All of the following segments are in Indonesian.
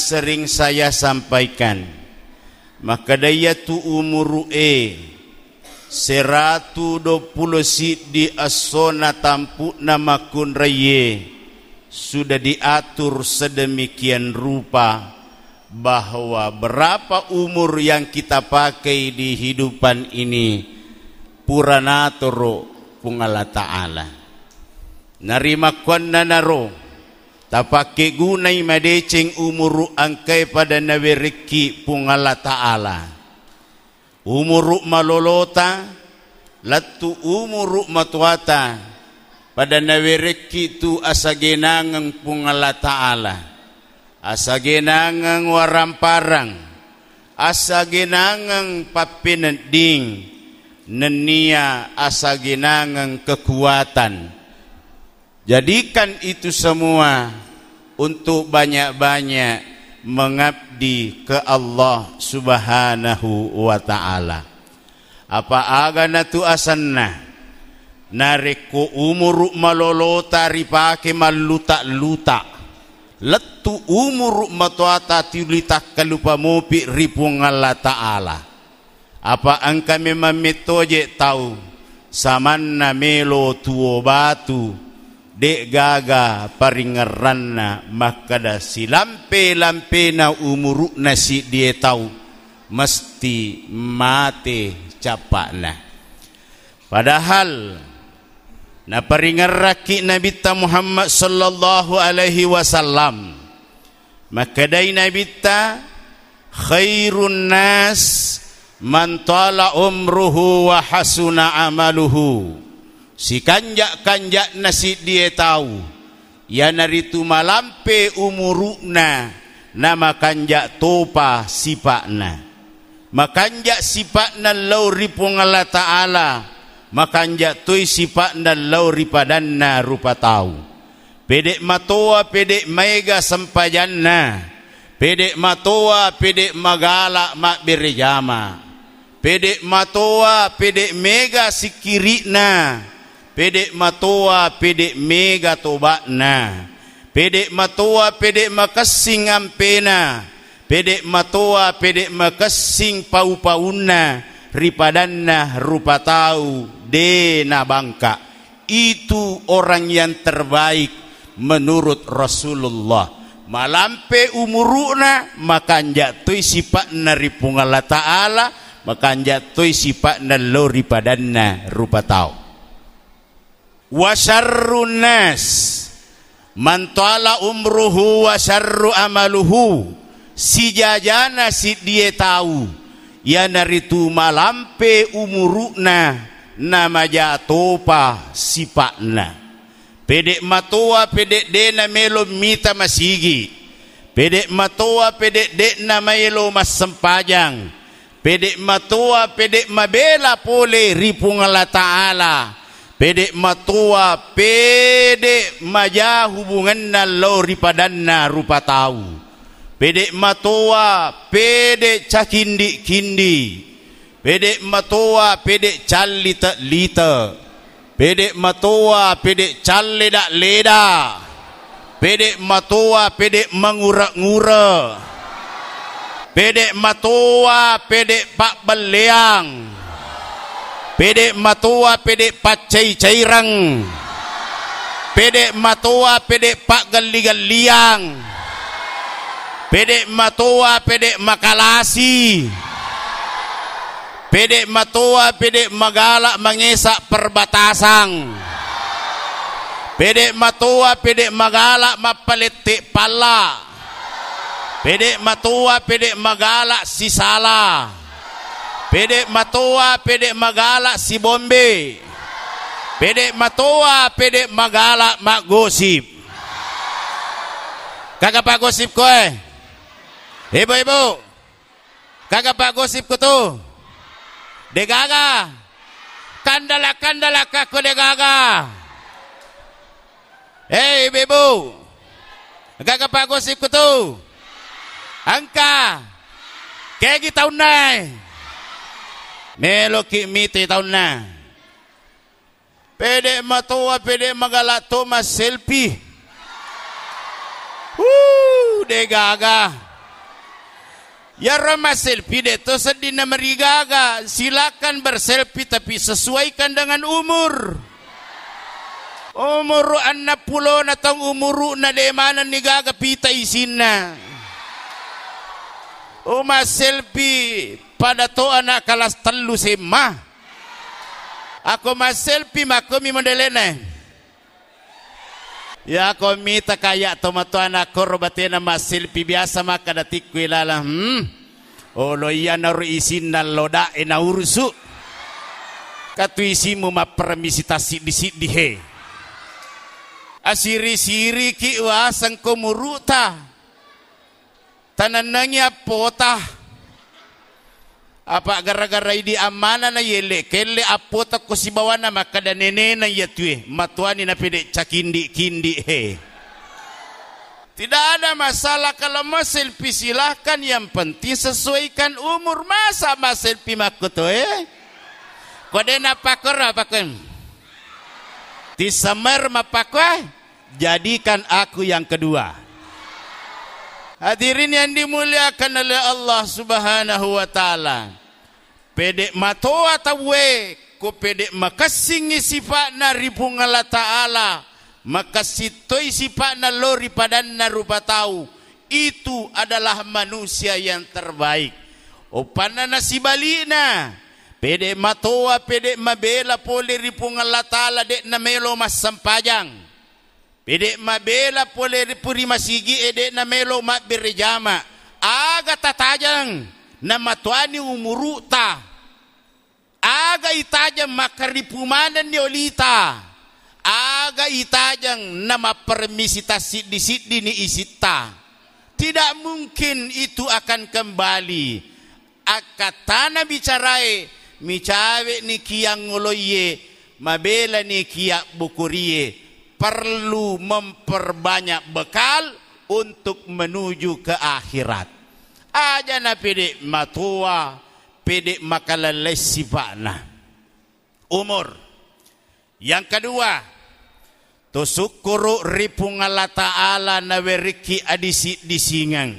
Sering saya sampaikan maka daya tu umuru e seratu do puluh di asona tampu nama kunreye sudah diatur sedemikian rupa bahwa berapa umur yang kita pakai di hidupan ini puranatoro pungala ta'ala narima kwanna naro tapake gunai madeceng umuru angkai pada naweriki pungala ta'ala umuru malolota latu umuru matuata pada naweriki tu asagenangang pungala ta'ala asa ginangang waramparang asa ginangang papinending nenia asa ginangang kekuatan jadikan itu semua untuk banyak-banyak mengabdi ke Allah Subhanahu wa taala. Apa agana tu asanna narik umuru malolota ripake luta Letu umur matuata tiulitak kalupamu mopi ripung Allah Ta'ala apa angka memang metoje tahu samanna melo tuo batu dek gaga paringaranna makada si lampe na umuruk nasi dia tahu mesti mate capakna padahal na paringar raki nabi ta Muhammad sallallahu alaihi wasallam maka dai nabi ta khairun nas man tala umruhu wa hasuna amaluhu si kanjak-kanjak nasi dia tahu ya naritu malampe umurukna nama kanjak topa sipakna makanjak sipakna lauri pungala ta'ala maka anjak tui sipak dan lauri padanna rupa tahu. pedek matoa pedek mega sempajanna pedek matoa pedek magala mak berjama pedek matoa pedek mega sikirina pedek matoa pedek mega tobakna pedek matoa pedek makasing ampena pedek matoa pedek makasing pau-pauna ripadanna rupa tahu dena bangka itu orang yang terbaik menurut Rasulullah malampe umuruna maka jatuh sifat nari pungala ta'ala maka jatuh sifat nalo ripadanna rupa tahu wasarrun mantala umruhu wasarru amaluhu si jajana si dia tahu yanaritu malampe umurukna nama jatopa sipakna pedek matoa pedek dena melo mita masigi pedek matoa pedek dena melo mas sempajang pedek matoa pedek mabela pole ripungala ta'ala pedek matoa pedek majah hubungan lo ripadanna rupa tahu pedek Matowa, pedek cakindi kindi pedek Matowa, pedek calita lita pedek Matowa, pedek caleda leda pedek Matowa, pedek mangura ngura pedek matoa pedek pak beliang pedek matoa pedek pacai cairang pedek Matowa, pedek pak gali-galiang Pedek Matua, pedek makalasi. Pedek Matua, pedek magala, mangesa perbatasang. Pedek Matua, pedek magala, mapalitik pala. Pedek Matua, pedek magala, sisala. Pedek Matua, pedek magala, si bombe. Pedek Matua, pedek magala, mak gosip. Kakak pak gosip kowe. Ibu-ibu, kagak pak gosip kutu. Degaga, kandala kandala kaku degaga. Hei ibu-ibu, kagak pak gosip kutu. Angka, kegi tahun nai. Meloki miti tahun na. Pede matua, pede magalato, mas selfie. Woo, degaga. Degaga. Ya ramah selfie itu tuh merigaga. Silakan berselfie tapi sesuaikan dengan umur. Umur anak pulau na tang umuru na de mana ni gaga pita isinna. Uma selfie pada to anak kalas telu semah. Aku mas selfie makomi mendelene. Ya komita komi Tomatuan aku korbatena masil biasa maka datik kuilala hmm. olo oh, Oloya naru isin loda ena urusu. Katu isimu ma permisitasi disidihe. Asiri-siri ki wasang komuruta. Tananangnya potah apa gara-gara ini amana na yele kelle apota ko sibawana makada nene na yatue matuani na pede cakindi kindi he tidak ada masalah kalau mau selfie silahkan yang penting sesuaikan umur masa mas selfie makuto eh kode na pakor apa kan di tisemer mapakwa jadikan aku yang kedua Hadirin yang dimuliakan oleh Allah Subhanahu wa taala. Pedek mato atau we ko pedek makasingi sifat na ripung Allah taala. Makasitoi sifat na lori padan na rupa tahu. Itu adalah manusia yang terbaik. Upana nasibalina. Pedek matoa, pedek mabela, poli ripung Allah Ta'ala, dek namelo mas sampajang. Pede mabela pole puri masigi ede na melo ma berjama. Aga tatajang na matuani umuruta. Aga itajang makaripumanan ni olita. Aga itajang na mapermisitas siddi ni isita. Tidak mungkin itu akan kembali. Akatana bicarai micawe ni kiang ngoloye mabela ni kiak bukurie perlu memperbanyak bekal untuk menuju ke akhirat. Aja na pidik matua, pidik makalalai sifatna. Umur. Yang kedua, tusukuru ripungala ta'ala na weriki adisi disingang.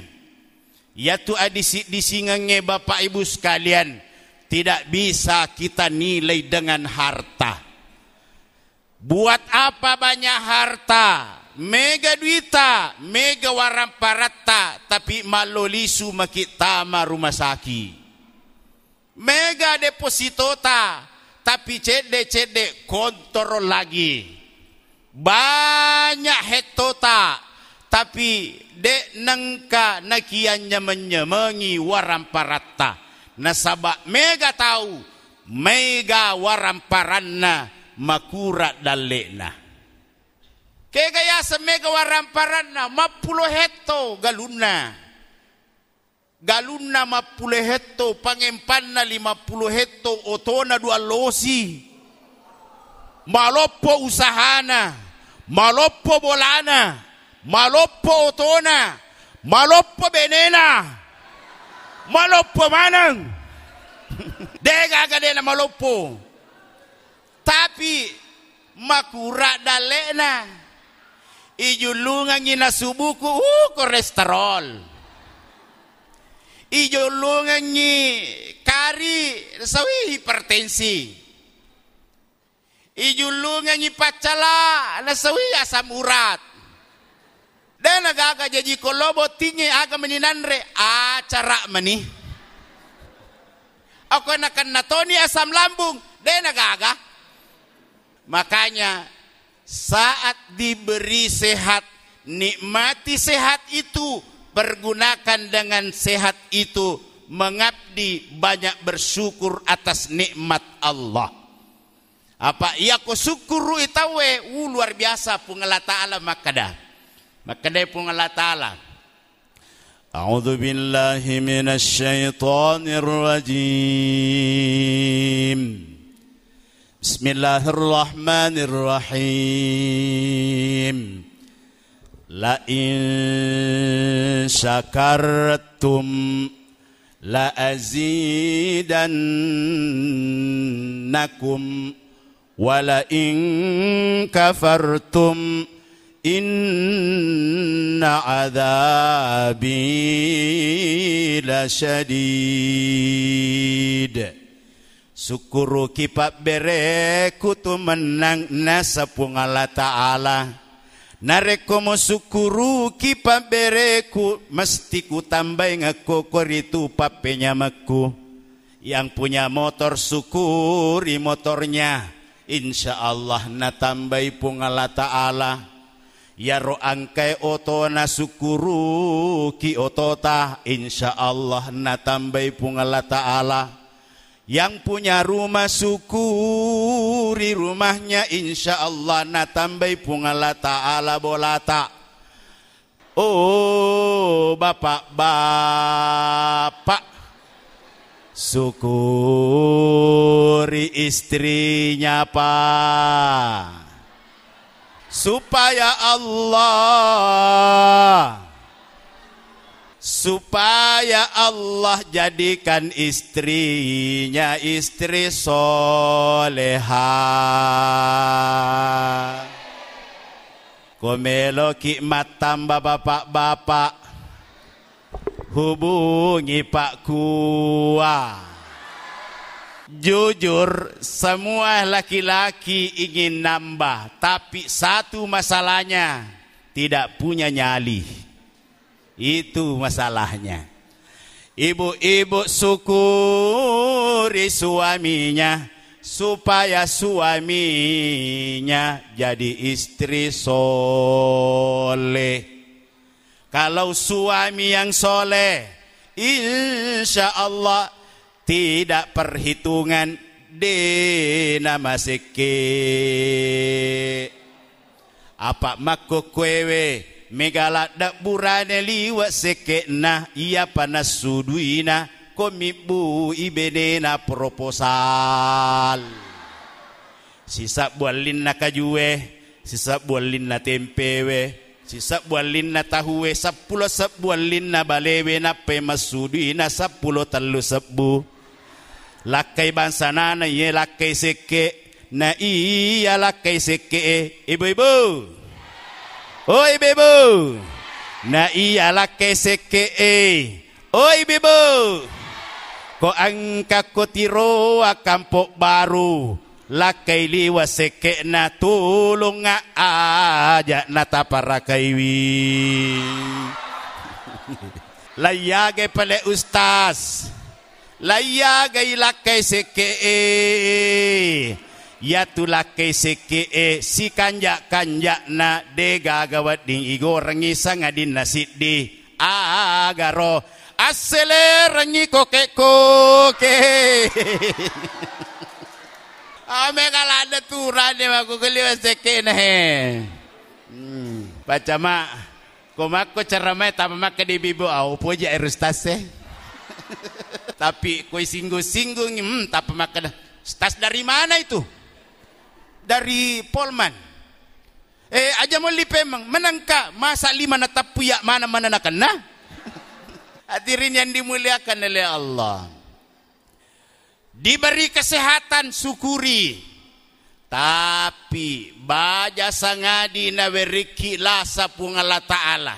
Yaitu adisi disingangnya bapak ibu sekalian. Tidak bisa kita nilai dengan harta. Buat apa banyak harta? Mega duita, mega parata, tapi malolisu makitama rumah sakit. Mega ta, tapi cede-cede kontrol lagi. Banyak hetota, tapi dek nengka nakiannya menyemengi parata, Nasabak mega tahu, mega waramparanna makura dan kega ya semega waramparana mapulo heto galuna galunna mappule hetto pangempanna puluh heto otona dua losi Malopo usahana malopo bolana malopo otona malopo benena malopo manang dega gadena malopo tapi makura dalena ijulungan ngina subuku uh, kolesterol ijulungan ngi kari sawi hipertensi ijulungan ngi pacala nasawi asam urat dan agak-agak jadi kolobo tinggi agak meninanre acara meni aku enakan natoni asam lambung dan agak-agak Makanya saat diberi sehat, nikmati sehat itu, pergunakan dengan sehat itu, mengabdi banyak bersyukur atas nikmat Allah. Apa iya ko syukuru itawe uh, luar biasa pungala ta'ala makada. Makada pungala ta'ala. A'udzu billahi minasy syaithanir rajim. بسم الله الرحمن الرحيم لئن شكرتم لأزيدنكم ولئن كفرتم إن عذابي لشديد Sukuru kipak bere kutu menang nasa pungala ta'ala Narekomo sukuru kipak bereku Mesti ku tambah ngekokor itu papenya meku Yang punya motor sukuri motornya Insya Allah natambai pungala ta'ala Yaro angkai otona sukuru ki otota Insya Allah natambai pungala ta'ala yang punya rumah syukuri rumahnya insya Allah na tambai pungala ta'ala bolata. Oh bapak bapak syukuri istrinya pak supaya Allah supaya Allah jadikan istrinya istri soleha komelo kikmat tambah bapak-bapak hubungi Pak Kua jujur semua laki-laki ingin nambah tapi satu masalahnya tidak punya nyali itu masalahnya. Ibu-ibu syukuri suaminya supaya suaminya jadi istri soleh. Kalau suami yang soleh, insya Allah tidak perhitungan nama sikit. Apa makku kwewe? megala dak burane liwa sekena iya pana suduina komibu ibenena proposal sisa bualin na kajue sisa bualin na tempewe sisa bualin na tahuwe sapulo bualin na balewe na pemasuduina sapulo talu sabu lakai na iya lakai seke na iya lakai seke ibu-ibu Oi bebo, Na iyalah keseke. Oi bebo, Ko angka kotiro kampok baru. Lakai liwa seke na tulung nga aja na tapara kaiwi. Layage pale ustas Layage lakai seke yatula keseke e si kanjak kanjak na dega gawat ding igo rengi sangadin nasi di agaro asele rengi koke koke ame kala ada turan ya aku keli na he hmm. baca mak komaku ceramai tamak ke bibu au ah, puja erustase eh? tapi koi singgung singgung hmm, tapi makan stas dari mana itu dari Polman eh aja mau lipemang menangka masa lima natapuya mana mana kena. hadirin yang dimuliakan oleh Allah diberi kesehatan syukuri tapi baja sangadi naweriki lasa pungala ta'ala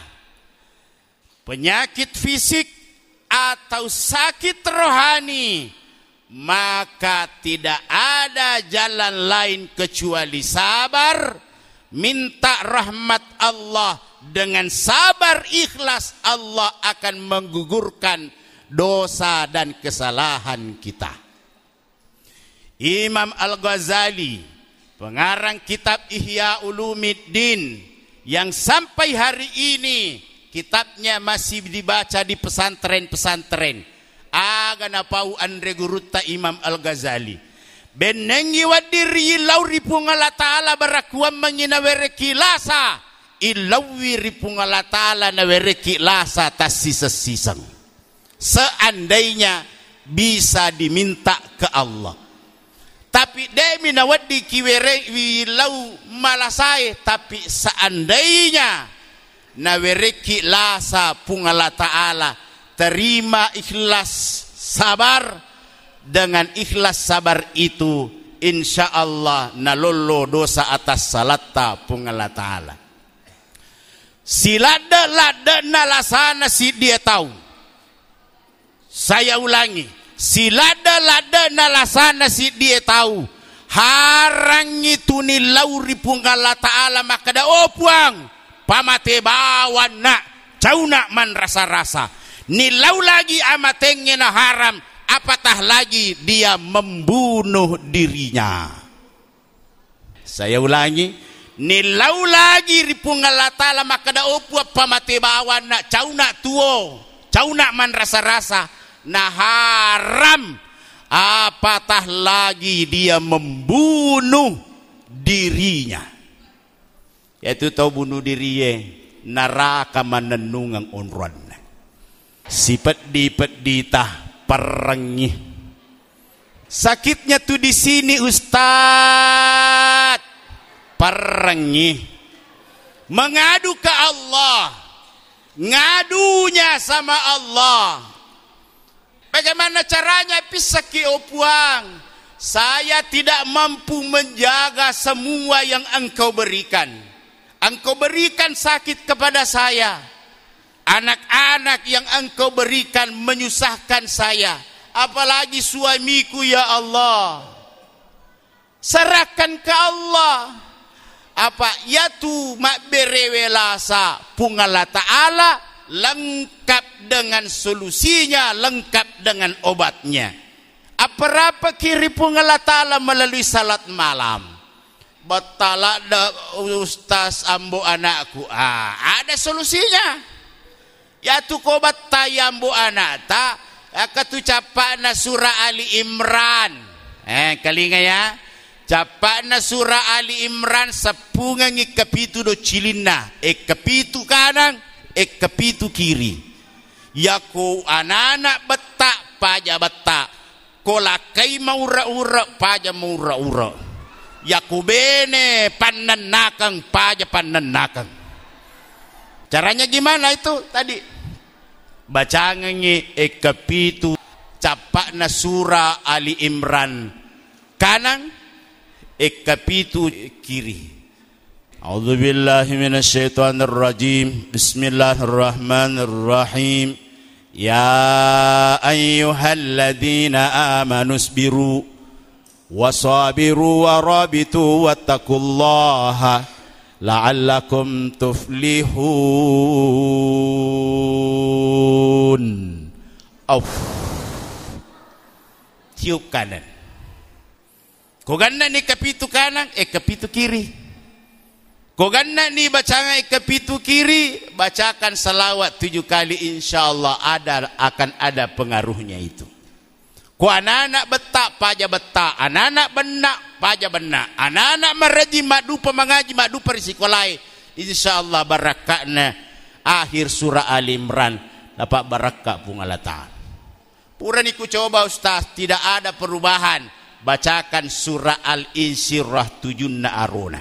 penyakit fisik atau sakit rohani maka tidak ada jalan lain kecuali sabar minta rahmat Allah dengan sabar ikhlas Allah akan menggugurkan dosa dan kesalahan kita Imam Al-Ghazali pengarang kitab Ihya Ulumiddin yang sampai hari ini kitabnya masih dibaca di pesantren-pesantren aga na pau andre guruta Imam Al-Ghazali benengi wadiri lauri pungala taala barakuam mangina were kilasa ilawiri pungala taala na were kilasa tasisa-sisang seandainya bisa diminta ke Allah tapi demi nawadi kiwere wilau malasai tapi seandainya nawereki lasa pungala taala terima ikhlas sabar dengan ikhlas sabar itu insya Allah nalolo dosa atas salata pungala ta'ala silada lada nalasana si dia tahu saya ulangi silada lada nalasana si dia tahu harang itu nilauri pungala ta'ala maka da opuang oh, pamate bawana cauna man rasa-rasa nilau lagi amatengena haram apatah lagi dia membunuh dirinya saya ulangi nilau lagi ripungal taala maka da opua pamate bawan nak cau nak tuo cau nak man rasa-rasa nah haram apatah lagi dia membunuh dirinya yaitu tahu bunuh diri neraka menenungang onron si pedi pedi tah perengi sakitnya tuh di sini ustad perengi mengadu ke Allah ngadunya sama Allah bagaimana caranya pisaki opuang oh, saya tidak mampu menjaga semua yang engkau berikan engkau berikan sakit kepada saya Anak-anak yang engkau berikan menyusahkan saya. Apalagi suamiku ya Allah. Serahkan ke Allah. Apa yatu mak berewelasa pungala ta'ala lengkap dengan solusinya, lengkap dengan obatnya. Apa-apa kiri pungala ta'ala melalui salat malam betala da ustaz ambo anakku. Ah, ada solusinya yatu kobat tayambu anata akatu capana surah Ali Imran eh kalinga ya capana surah Ali Imran sepungangi kepitu do cilina e eh, kepitu kanan e eh, kepitu kiri yaku Anak betak paja betak kolakai maura-ura paja maura-ura yakubene panenakang paja panenakang caranya gimana itu tadi Baca bacangan ekapitu capak na sura Ali Imran kanan ekapitu kiri A'udzu billahi minasyaitonir rajim Bismillahirrahmanirrahim Ya ayyuhalladzina amanu sabiru wasabiru warabitu wattaqullaha la'allakum tuflihun auf tiup kanan koganda ni kapitu kanan eh kapitu kiri koganda ni bacaan eh kapitu kiri bacakan salawat tujuh kali insyaallah ada akan ada pengaruhnya itu ku anak-anak betak paja betak anak-anak benak paja benda anak-anak meraji madupa madu madupa risikolai insyaallah barakatna akhir surah al imran dapat barakah pungalataan pura ku coba ustaz tidak ada perubahan bacakan surah al insyirah tujunna aruna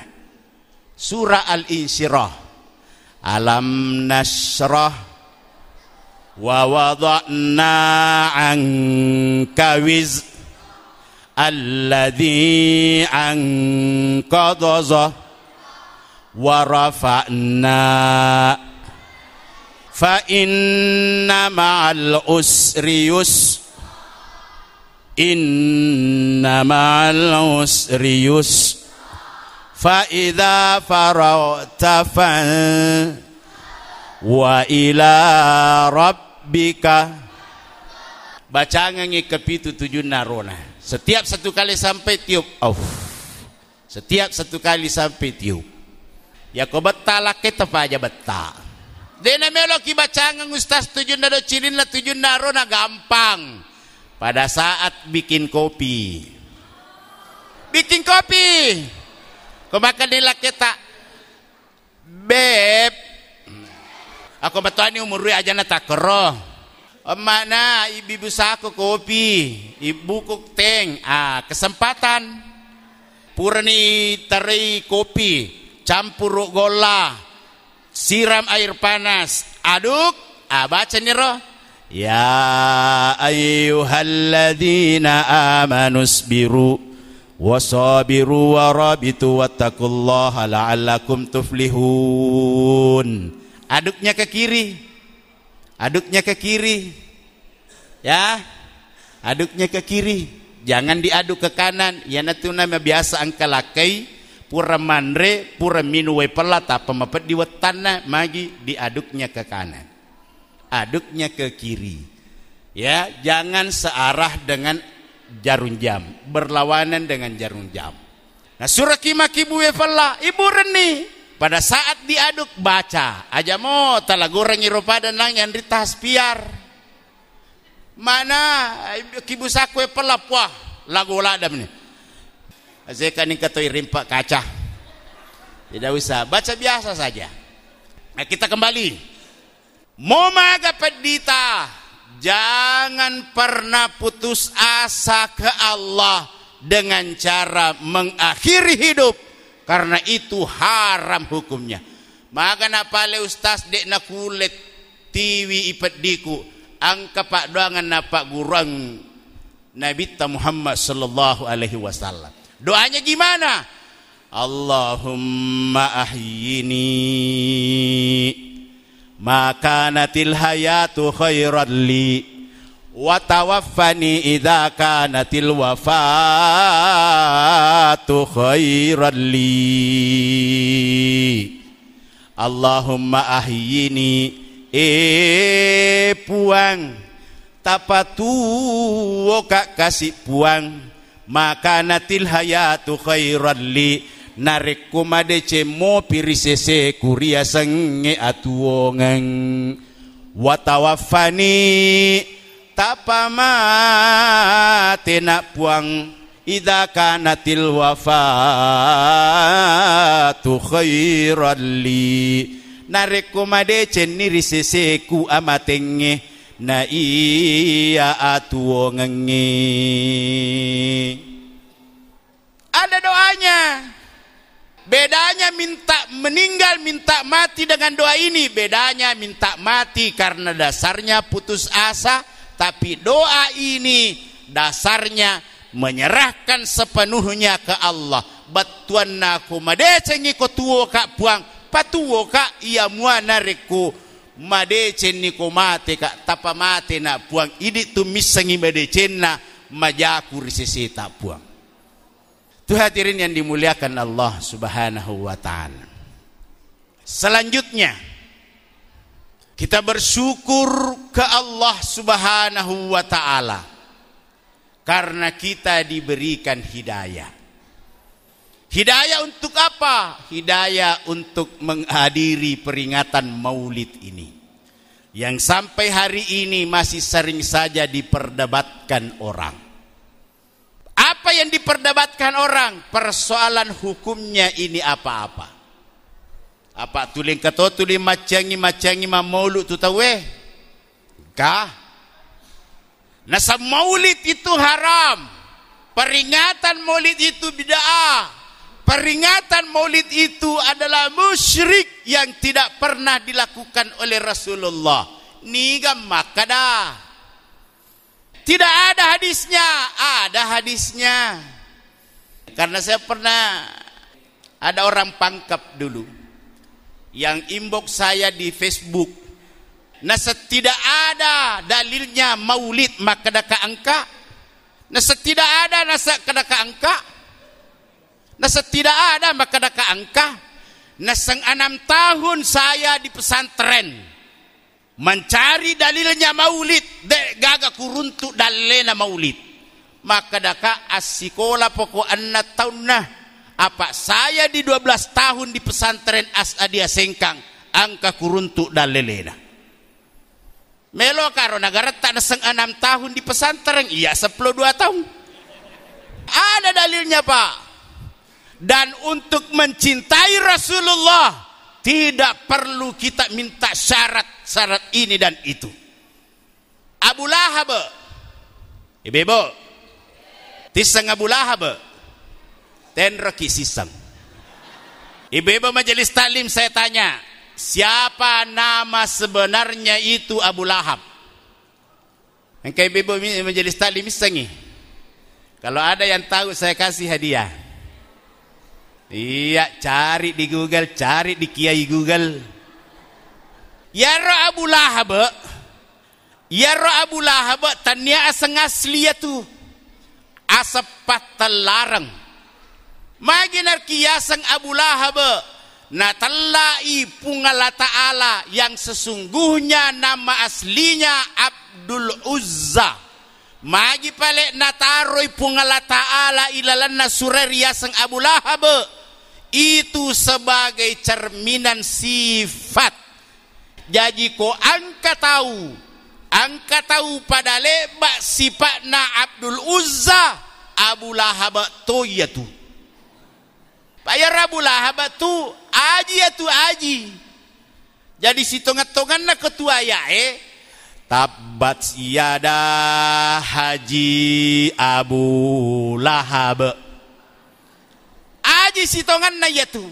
surah al insyirah alam nasrah wa wada'na anka wizra alladzi anqadha wa rafa'na fa inna ma'al usri yus inna ma'al usri yus fa idza faragta fan wa ila rabbika baca ngangi kepitu tujuh narona setiap satu kali sampai tiup off. Setiap satu kali sampai tiup. Ya kau betah lah kita aja betah. Dena melo kibacangan ustaz tujuh nado cilin lah tujuh naro na gampang. Pada saat bikin kopi. Bikin kopi. Kau makan di kita. Beb. Aku betuani umur aja na keroh. Emakna ibu saku kopi, ibuku teng. Ah, kesempatan purni teri kopi, campur gola, siram air panas, aduk, ah baca niro. Ya ayyuhalladzina amanu isbiru wasabiru warabitu wattaqullaha la'allakum tuflihun. Aduknya ke kiri, aduknya ke kiri ya aduknya ke kiri jangan diaduk ke kanan ya natuna biasa angka lakai pura mandre pura minuwe pelata pemepet di wetana magi diaduknya ke kanan aduknya ke kiri ya jangan searah dengan jarum jam berlawanan dengan jarum jam nah surakimaki buwe pelak ibu reni pada saat diaduk baca aja mau tala goreng iropa dan lang di tas piar. Mana kibu sakwe lagu ladam nih. Azeka nih katoi rimpa kaca. Tidak bisa baca biasa saja. Nah, kita kembali. Momaga pedita jangan pernah putus asa ke Allah dengan cara mengakhiri hidup karena itu haram hukumnya maka napale ustaz dek nak kulit tiwi ipet diku angka pak doangan napak gurang Nabi Muhammad sallallahu alaihi wasallam doanya gimana Allahumma ahyini maka kanatil hayatu khairan li Watawafani tawaffani idza kanatil wafatu khairan li Allahumma ahyini e puang tapatu woka kasih puang maka natil hayatu khairan li narik kumade cemo pirisese kuria atuongeng atuongang watawafani tapama tina buang idza kanatil wafatu khairan li nareku made ceniri seseku amatenge na iya atuo ngenge ada doanya bedanya minta meninggal minta mati dengan doa ini bedanya minta mati karena dasarnya putus asa tapi doa ini dasarnya menyerahkan sepenuhnya ke Allah batuan naku madecengi ko tuwo ka puang patuwo ka iya muana reku madecen ni ko mate ka tapa mate nak puang ini tu misengi madecen na majaku risisi tak puang tuh hadirin yang dimuliakan Allah subhanahu wa ta'ala selanjutnya kita bersyukur ke Allah Subhanahu wa taala karena kita diberikan hidayah. Hidayah untuk apa? Hidayah untuk menghadiri peringatan Maulid ini. Yang sampai hari ini masih sering saja diperdebatkan orang. Apa yang diperdebatkan orang? Persoalan hukumnya ini apa-apa apa tuling kato tuling macangi macangi ma maulud tu tahu eh kah nasa maulid itu haram peringatan maulid itu bid'ah peringatan maulid itu adalah musyrik yang tidak pernah dilakukan oleh Rasulullah ni gamak kada tidak ada hadisnya ada hadisnya karena saya pernah ada orang pangkap dulu yang inbox saya di Facebook. Nah setidak ada dalilnya maulid maka daka angka. Nah setidak ada nasa kedaka angka. Nah setidak ada maka daka angka. Nah seng enam tahun saya di pesantren mencari dalilnya maulid dek kurun tu dalilnya maulid maka daka asikola anak anna nah apa saya di 12 tahun di pesantren Asadia Sengkang angka kuruntuk dan lelena melo karo negara tak seng enam tahun di pesantren iya sepuluh dua tahun ada dalilnya pak dan untuk mencintai Rasulullah tidak perlu kita minta syarat-syarat ini dan itu Abu Lahab ibebo Tisang Abu Lahab tenroki sistem. Ibu-ibu majelis taklim saya tanya, siapa nama sebenarnya itu Abu Lahab? Engkau ibu-ibu majelis taklim isengi. Kalau ada yang tahu saya kasih hadiah. Iya, cari di Google, cari di Kiai Google. Ya Yara Abu Lahab, Ya Yara Abu Lahab tania aseng asli ya tuh Asap patalarang. larang maginar kiasang Abu Lahab na talai pungala ta'ala yang sesungguhnya nama aslinya Abdul Uzza magi pale nataroi pungala ta'ala ilalanna surer yasang Abu Lahab itu sebagai cerminan sifat jadi ko angka tahu angka tahu pada lebak na Abdul Uzza Abu Lahab toyatu haba tu aji ya tu aji jadi si tongan-tongan na ketua ya eh tabat siada haji abu lahab aji si tongan na ya tu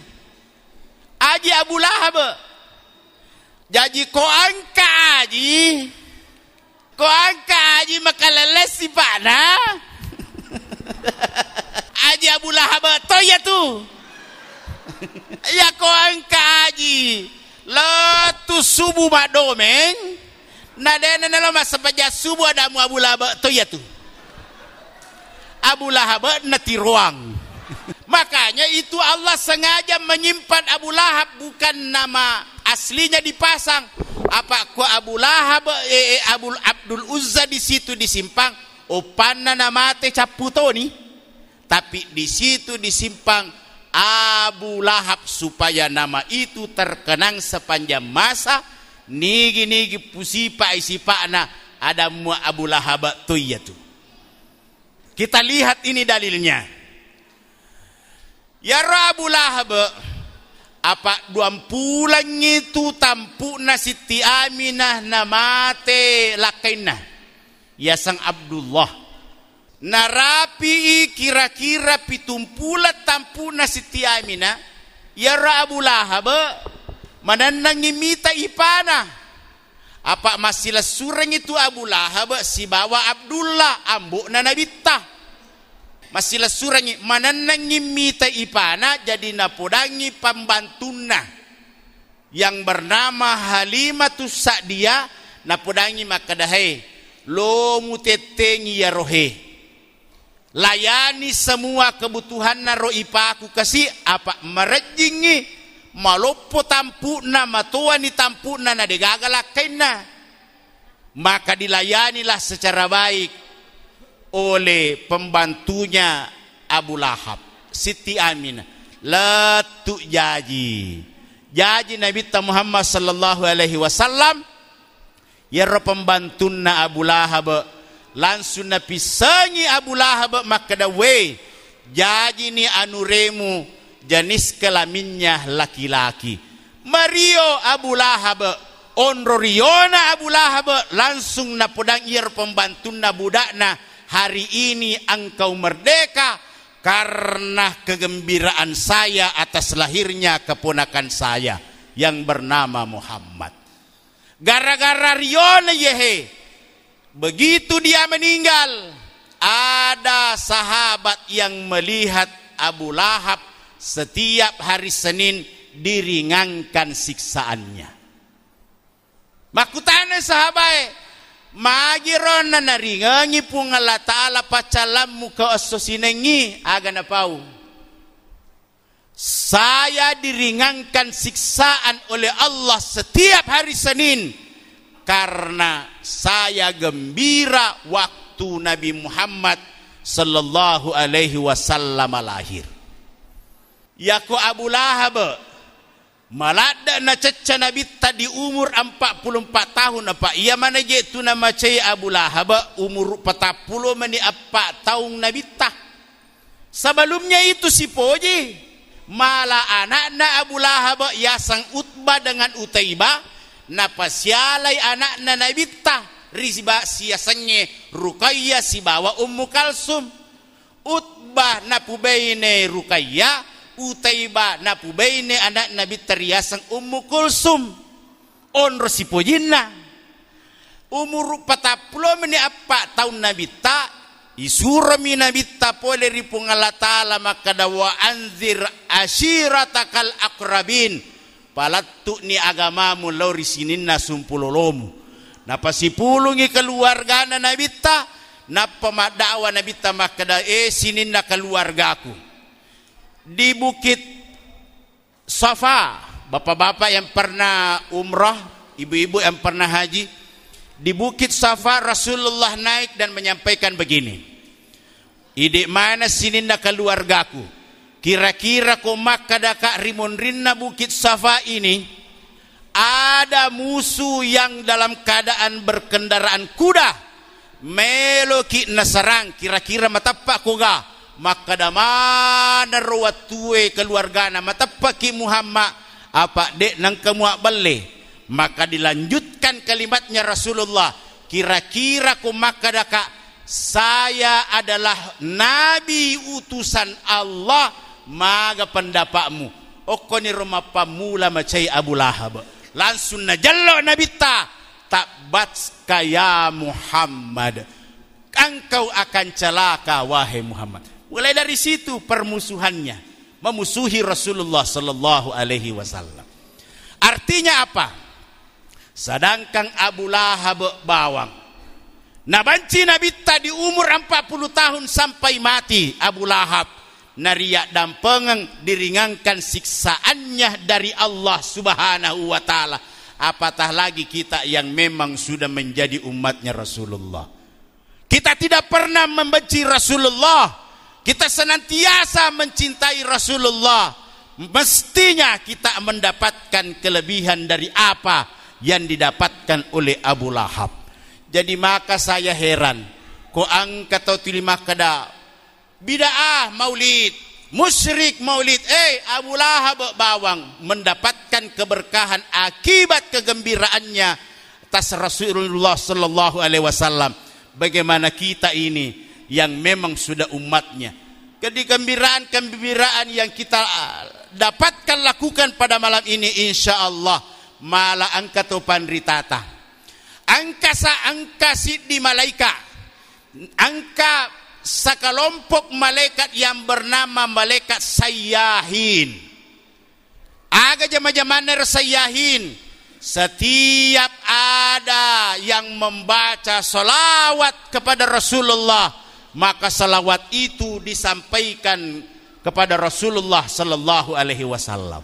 aji abu lahab jadi ko angka aji ko angka aji leles si na, aji abu lahab Toh ya tu ya ko ang kaaji latu subuh ma domeng na dena na lama sepaja subuh ada mu abu lahab to ya tu abu lahab nati ruang makanya itu Allah sengaja menyimpan abu lahab bukan nama aslinya dipasang apa ku abu lahab eh, eh abu abdul uzza di situ disimpang opanna caputo nih, tapi di situ disimpang Abu Lahab supaya nama itu terkenang sepanjang masa nigi nigi pusipa isipana ada mu Abu Lahab tuyatu iya kita lihat ini dalilnya ya Abu Lahab apa dua pulang itu tampu nasi tiaminah namate lakainah ya sang Abdullah narapi kira-kira pitumpula tampuna setiamina yara Abu Lahab mananang imita ipana apa masila surang itu Abu Lahab si bawa Abdullah ambo na nabita masila surang mananang imita ipana jadi napodangi pambantuna yang bernama Halimatus Sa'diyah napodangi makadahai lo mutetengi ya rohe layani semua kebutuhan naro ipa aku kasih apa merejingi malopo tampuna matua ni tampuna na degagala kaina maka dilayanilah secara baik oleh pembantunya Abu Lahab Siti Amin letuk jaji jaji Nabi Muhammad sallallahu alaihi wasallam ya pembantunna Abu Lahab langsung na pisangi Abu Lahab makada we jaji ni anuremu jenis kelaminnya laki-laki Mario Abu Lahab onro Abu Lahab langsung na podang ir pembantun na budakna hari ini engkau merdeka karena kegembiraan saya atas lahirnya keponakan saya yang bernama Muhammad gara-gara riona yehe Begitu dia meninggal, ada sahabat yang melihat Abu Lahab setiap hari Senin diringankan siksaannya. Makutane sahabat, Magiron na naringangi pung Allah Ta'ala pacalam muka asosinengi agana pau. Saya diringankan siksaan oleh Allah setiap hari Senin karena saya gembira waktu Nabi Muhammad sallallahu alaihi wasallam lahir. Yaku Abu Lahab malada na cecca Nabi tadi umur 44 tahun apa ia mana je tu nama cai Abu Lahab umur 40 mani apa tahun Nabi tah. Sebelumnya itu si Poji malah anak na Abu Lahab ya sang Utbah dengan Utaibah napasialai anak nanabita risiba siasenye rukaya sibawa ummu kalsum utbah napubaine rukaya utaiba napubaine anak nabi teriasang ummu kulsum onro sipojina umur pataplo meni apa tahun nabi ta isurami nabi ta pole ripungalatala maka makadawa anzir kal akrabin Palat ni agamamu lauri sininna sumpulolomu. Napa sipulungi keluarga na nabita. Napa madawa nabita makada eh sininna keluargaku. Di bukit Safa. Bapak-bapak yang pernah umrah. Ibu-ibu yang pernah haji. Di bukit Safa Rasulullah naik dan menyampaikan begini. Ide mana sininna keluargaku. Kira-kira kau maka dekat Rimun Rinna Bukit Safa ini ada musuh yang dalam keadaan berkendaraan kuda meloki nasarang kira-kira matapa ko ga makadamana ruwat keluarga keluargana matapa ki Muhammad apa dek nang kemua balle maka dilanjutkan kalimatnya Rasulullah kira-kira ku daka saya adalah nabi utusan Allah maga pendapatmu okoni rumah pamula macai Abu Lahab langsung najalo nabita bat kaya Muhammad engkau akan celaka wahai Muhammad mulai dari situ permusuhannya memusuhi Rasulullah sallallahu alaihi wasallam artinya apa sedangkan Abu Lahab bawang nabanci banci Nabi di umur 40 tahun sampai mati Abu Lahab naria dan pengeng diringankan siksaannya dari Allah subhanahu wa ta'ala apatah lagi kita yang memang sudah menjadi umatnya Rasulullah kita tidak pernah membenci Rasulullah kita senantiasa mencintai Rasulullah mestinya kita mendapatkan kelebihan dari apa yang didapatkan oleh Abu Lahab jadi maka saya heran ko atau tilimah kada Bid'ah maulid, musyrik maulid. Eh, Abu Lahab bawang mendapatkan keberkahan akibat kegembiraannya atas Rasulullah sallallahu alaihi wasallam. Bagaimana kita ini yang memang sudah umatnya. Kegembiraan-kegembiraan yang kita ah, dapatkan lakukan pada malam ini insya Allah malah angka topan ritata angkasa angka di malaika angka sekelompok malaikat yang bernama malaikat sayyahin. Aga jama-jama sayyahin. Setiap ada yang membaca salawat kepada Rasulullah, maka salawat itu disampaikan kepada Rasulullah sallallahu alaihi wasallam.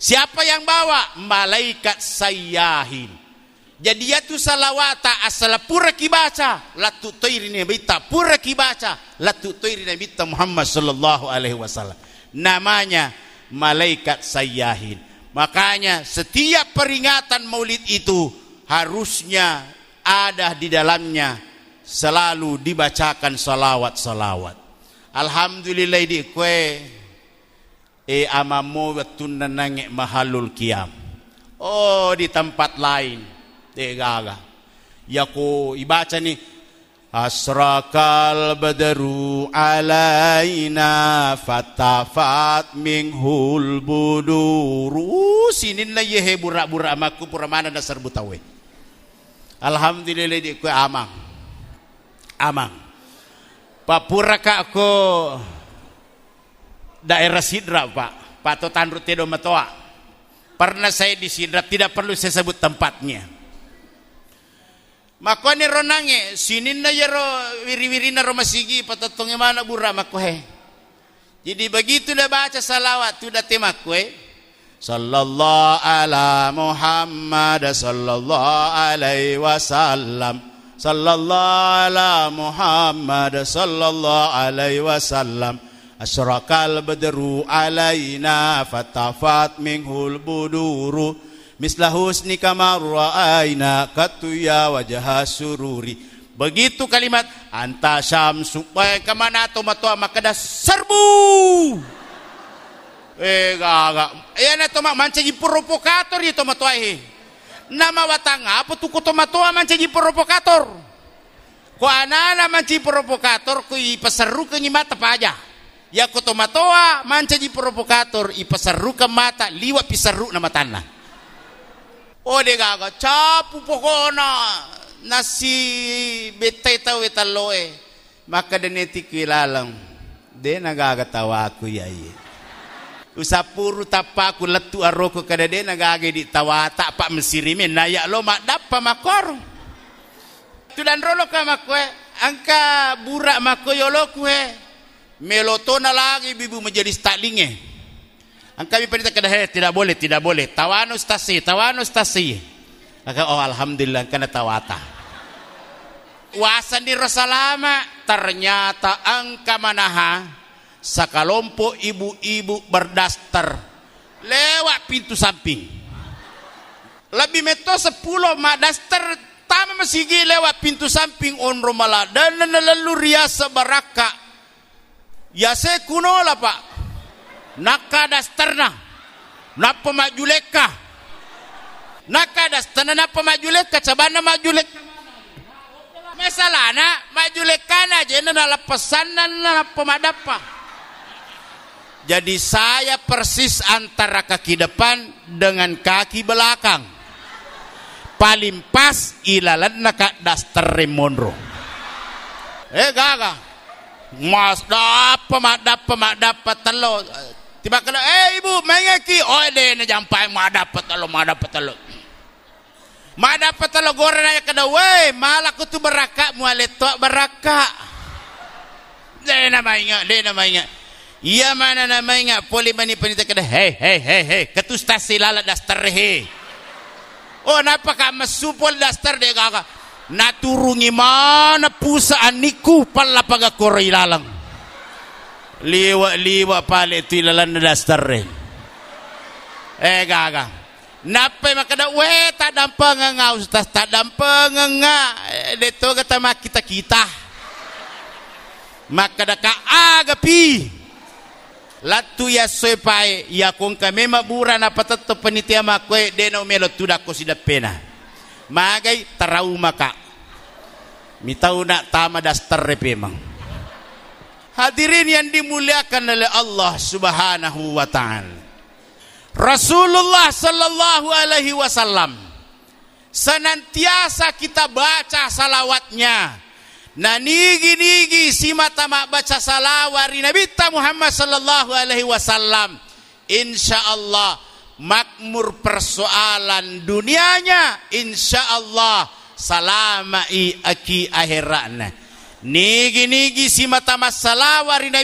Siapa yang bawa? Malaikat sayyahin jadi ya tu salawata asal pura kibaca latu ini bita pura kibaca latu ini bita Muhammad sallallahu alaihi wasallam namanya malaikat sayyahin makanya setiap peringatan maulid itu harusnya ada di dalamnya selalu dibacakan salawat-salawat alhamdulillah di kue e amamu watun nanange mahalul kiam oh di tempat lain ya degaga ibaca ni asrakal badru alaina fatafat minghul buduru sinin la yehe burak burak maku mana dasar butawe alhamdulillah di ku amang amang papura ka ko daerah sidra pak patotan rute domatoa pernah saya di sidra tidak perlu saya sebut tempatnya Mako ni ronange, sinin na yaro wiri-wiri na romasigi patotong mana bura mako he. Jadi begitu dah baca salawat tu dah temaku eh. Sallallahu ala Muhammad sallallahu alaihi wasallam. Sallallahu ala Muhammad sallallahu alaihi wasallam. Asrakal badru alaina fatafat minhul buduru mislah husni kama ra'aina katuya wajah sururi begitu kalimat anta syamsu bae kemana atau matua makada serbu eh gak gak. ya na toma mancing provokator ya toma tua eh nama watanga apa tuku toma tua mancing provokator anak anana mancing provokator ku ipaseru ke nyimata apa aja ya ko toma tua provokator ipaseru ke mata liwa piseru nama tanah gaga, capu pokona nasi tau wetaloe maka deneti kilalang de nagagatawa ako yai iya. usapuru tapaku letu aroko kada de nagage di tak pak mesirimin naya lo mak dapa makor tudan rolo kama kue angka burak makoyolo kue melotona lagi bibu menjadi staklinge Angkat perintah kada hey, tidak boleh, tidak boleh. Tawanus tasi, tawanus tasi. Maka oh alhamdulillah karena tawata. Wasan di Rosalama ternyata angka manaha sakalompok ibu-ibu berdaster lewat pintu samping. Lebih meto sepuluh mak daster tama mesigi lewat pintu samping on romala dan lalu riasa baraka. Ya saya kuno lah pak naka dasterna napa majuleka naka dasterna napa majuleka cabana majulek masalahna majulekana jena adalah pesanan nala pemadapa jadi saya persis antara kaki depan dengan kaki belakang paling pas ilalan naka daster monro eh gaga mas dapat mak dapat mak dapat telo tiba kalau, eh ibu mengeki oi oh, deh, na jampai ma dapat lo ma dapat lo ma dapat lo goreng aya kada wei malah kutu beraka muale to beraka deh na mainga de na mainga iya mana na mainga poli bani panita kada hei hei hei hei ketus tasi lalat daster he oh napa ka mesupol daster de gaga na mana pusa aniku pallapaga lalang. liwa-liwa pale tu ilalan dastarren eh gaga nape makada weta tak dampa ustaz tak dampa nganga eh, deto kata mak kita kita makada ka agapi ah, latu ya sepai ya kong kami mabura na patatto panitia makwe eh, deno melo tuda ko pena. magai trauma ka Mitau nak tama dastar repemang Hadirin yang dimuliakan oleh Allah Subhanahu wa taala. Rasulullah sallallahu alaihi wasallam senantiasa kita baca salawatnya. Na nigi-nigi si mak baca salawari Nabi Muhammad sallallahu alaihi wasallam. Insya Allah makmur persoalan dunianya Insya insyaallah salamai aki akhiratnya nigi-nigi si mata masalah ya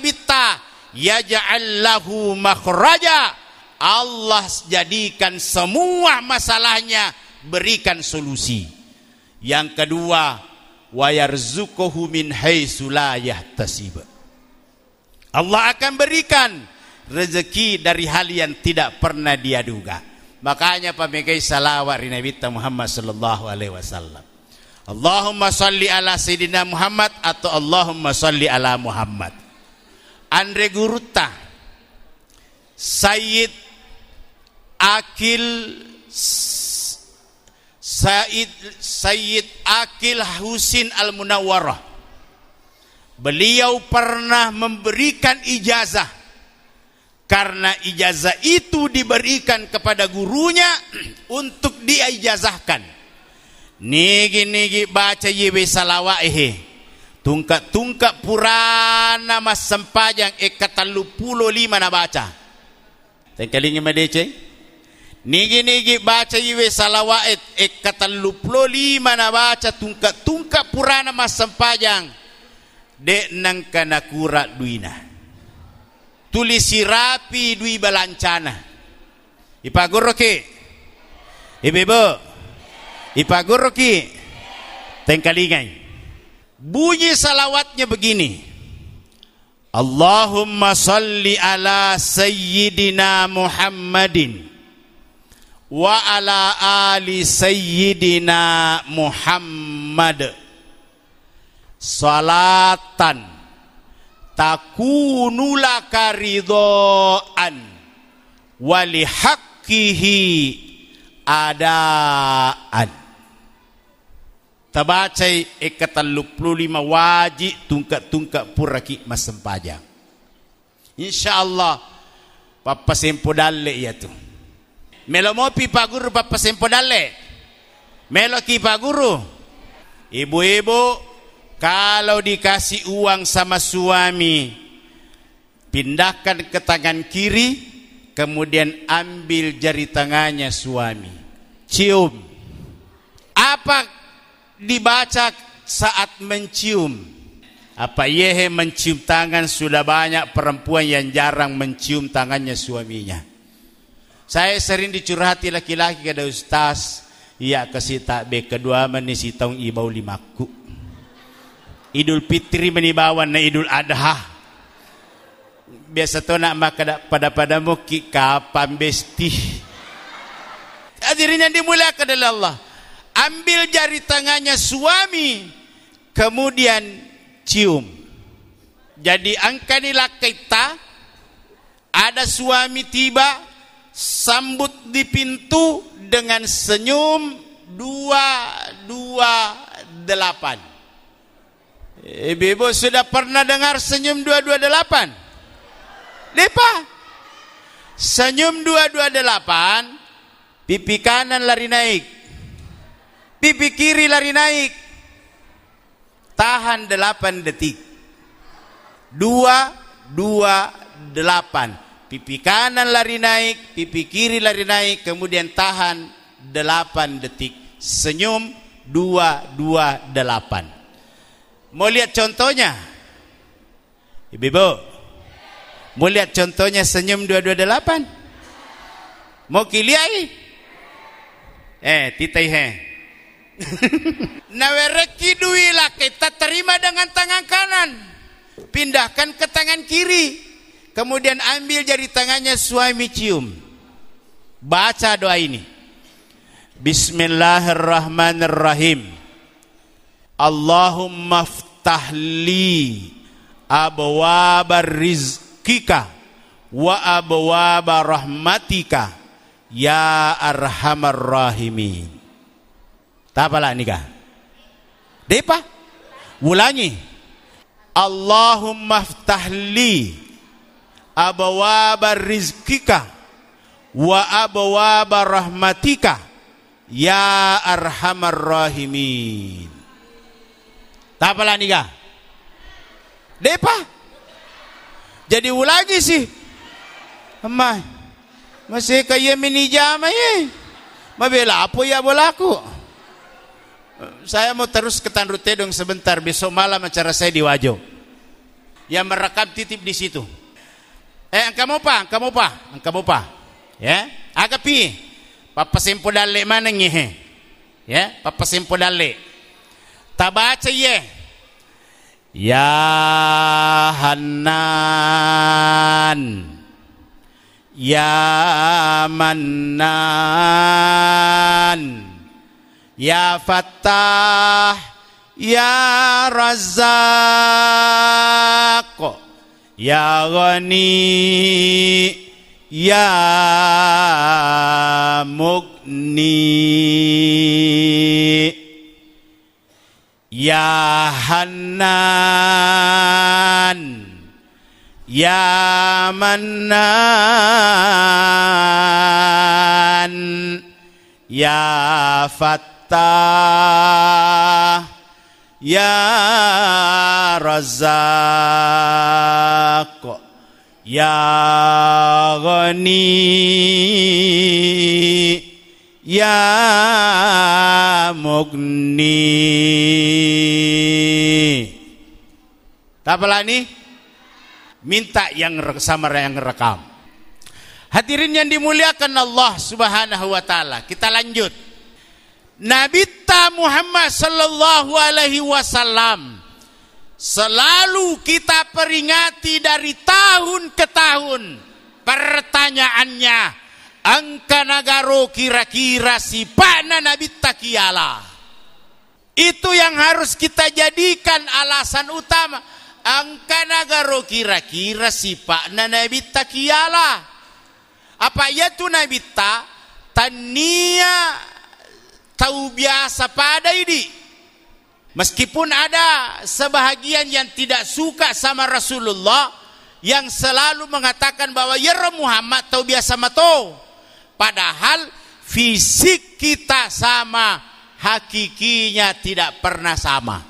yaja'allahu makhraja Allah jadikan semua masalahnya berikan solusi yang kedua wayarzuquhu min haitsu la yahtasib Allah akan berikan rezeki dari hal yang tidak pernah dia duga makanya pemikai salawat Nabi Muhammad sallallahu alaihi wasallam Allahumma salli ala Sayyidina Muhammad atau Allahumma salli ala Muhammad. Andre Guruta, Sayyid Akil Said Sayyid Akil Husin Al Munawwarah. Beliau pernah memberikan ijazah karena ijazah itu diberikan kepada gurunya untuk diijazahkan nigi nigi baca yiwi salawaihi tungkat tungkat purana mas sempajang ekatalu pulo lima na baca tengkelingi madece nigi nigi baca yiwi salawait ekatalu pulo lima na baca tungkat tungkat purana mas sempajang dek nang kana kurat duina tulisi rapi dui balancana ipagoroke ibu I Pak Guru ki. Tengkalingai. Bunyi salawatnya begini. Allahumma salli ala sayyidina Muhammadin wa ala ali sayyidina Muhammad. Salatan takunu lakaridoan walihakkihi adaan. tabacai ekatalluplulima waji tungka-tungka puraki masempaja insyaallah papa sempo dalle ya tu melo mopi pak guru papa sempo dalle melo ki pak guru ibu-ibu kalau dikasih uang sama suami pindahkan ke tangan kiri kemudian ambil jari tangannya suami cium apa dibaca saat mencium. Apa Yehe mencium tangan sudah banyak perempuan yang jarang mencium tangannya suaminya. Saya sering dicurhati laki-laki kada ustaz, ya kasih tak be kedua menisi tong ibau limaku. Idul Fitri menibawan na Idul Adha. Biasa tu nak maka pada padamu kapan kapam Hadirin yang dimuliakan oleh Allah ambil jari tangannya suami kemudian cium jadi angkanilah kita ada suami tiba sambut di pintu dengan senyum dua dua delapan ibu-ibu sudah pernah dengar senyum dua dua delapan Lepa senyum dua dua delapan pipi kanan lari naik pipi kiri lari naik tahan delapan detik dua dua delapan pipi kanan lari naik pipi kiri lari naik kemudian tahan delapan detik senyum dua dua delapan mau lihat contohnya ibu-ibu mau lihat contohnya senyum dua dua delapan mau kiliai eh titai heh Nawe reki kita terima dengan tangan kanan. Pindahkan ke tangan kiri. Kemudian ambil jari tangannya suami cium. Baca doa ini. Bismillahirrahmanirrahim. Allahumma ftahli abwaba rizkika wa abwaba rahmatika ya arhamar rahimin. Tak pala nikah. Depa? Ulangi. Allahumma ftahli abawaba rizkika wa abawaba rahmatika ya arhamar rahimin. Tak pala nikah. Depa? Jadi ulangi sih. Ma, Masih kayak mini jama ye. Mabela apa ya bolaku? saya mau terus ke Tandut dong sebentar besok malam acara saya di Wajo yang merekam titip di situ eh angka mau pa angka mau pa angka mau pa ya agak pi papa sempo dale mana nih ya papa sempo dale tabaca ye Ya Hanan Ya Manan Ya Fattah Ya Razak Ya Ghani Ya Mugni Ya Hanan Ya Manan Ya Fat Fattah Ya Razak Ya Ghani Ya Mugni Tak pelani Minta yang sama yang rekam Hadirin yang dimuliakan Allah subhanahu wa ta'ala Kita lanjut Nabi ta Muhammad sallallahu alaihi wasallam selalu kita peringati dari tahun ke tahun. Pertanyaannya, angka nagaro kira-kira si pana Nabi takiala. Itu yang harus kita jadikan alasan utama. Angka nagaro kira-kira si pana Nabi takiala. Apa ya tuh Nabi ta? Tania tahu biasa pada ini. Meskipun ada sebahagian yang tidak suka sama Rasulullah yang selalu mengatakan bahwa ya Muhammad tahu biasa mato. Padahal fisik kita sama, hakikinya tidak pernah sama.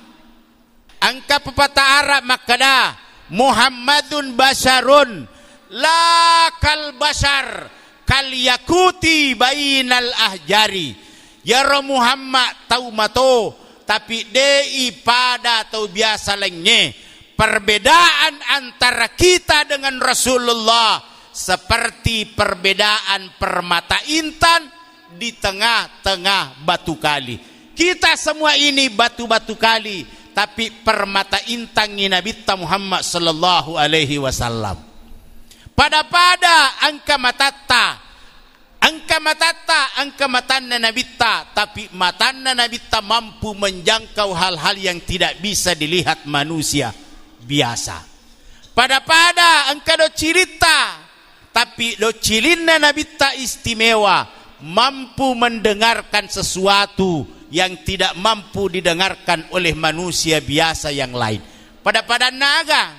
Angka pepatah Arab makada Muhammadun basharun la kal bashar kal yakuti bainal ahjari. Ya Muhammad tau mato tapi dei pada tau biasa lainnya perbedaan antara kita dengan Rasulullah seperti perbedaan permata intan di tengah-tengah batu kali. Kita semua ini batu-batu kali, tapi permata intan Nabi Muhammad sallallahu alaihi wasallam. Pada pada angka matata Angka matata, angka matanna Nabita, tapi matanna ta mampu menjangkau hal-hal yang tidak bisa dilihat manusia biasa. Pada-pada angka do cirita, tapi do cilinna ta istimewa, mampu mendengarkan sesuatu yang tidak mampu didengarkan oleh manusia biasa yang lain. Pada-pada naga,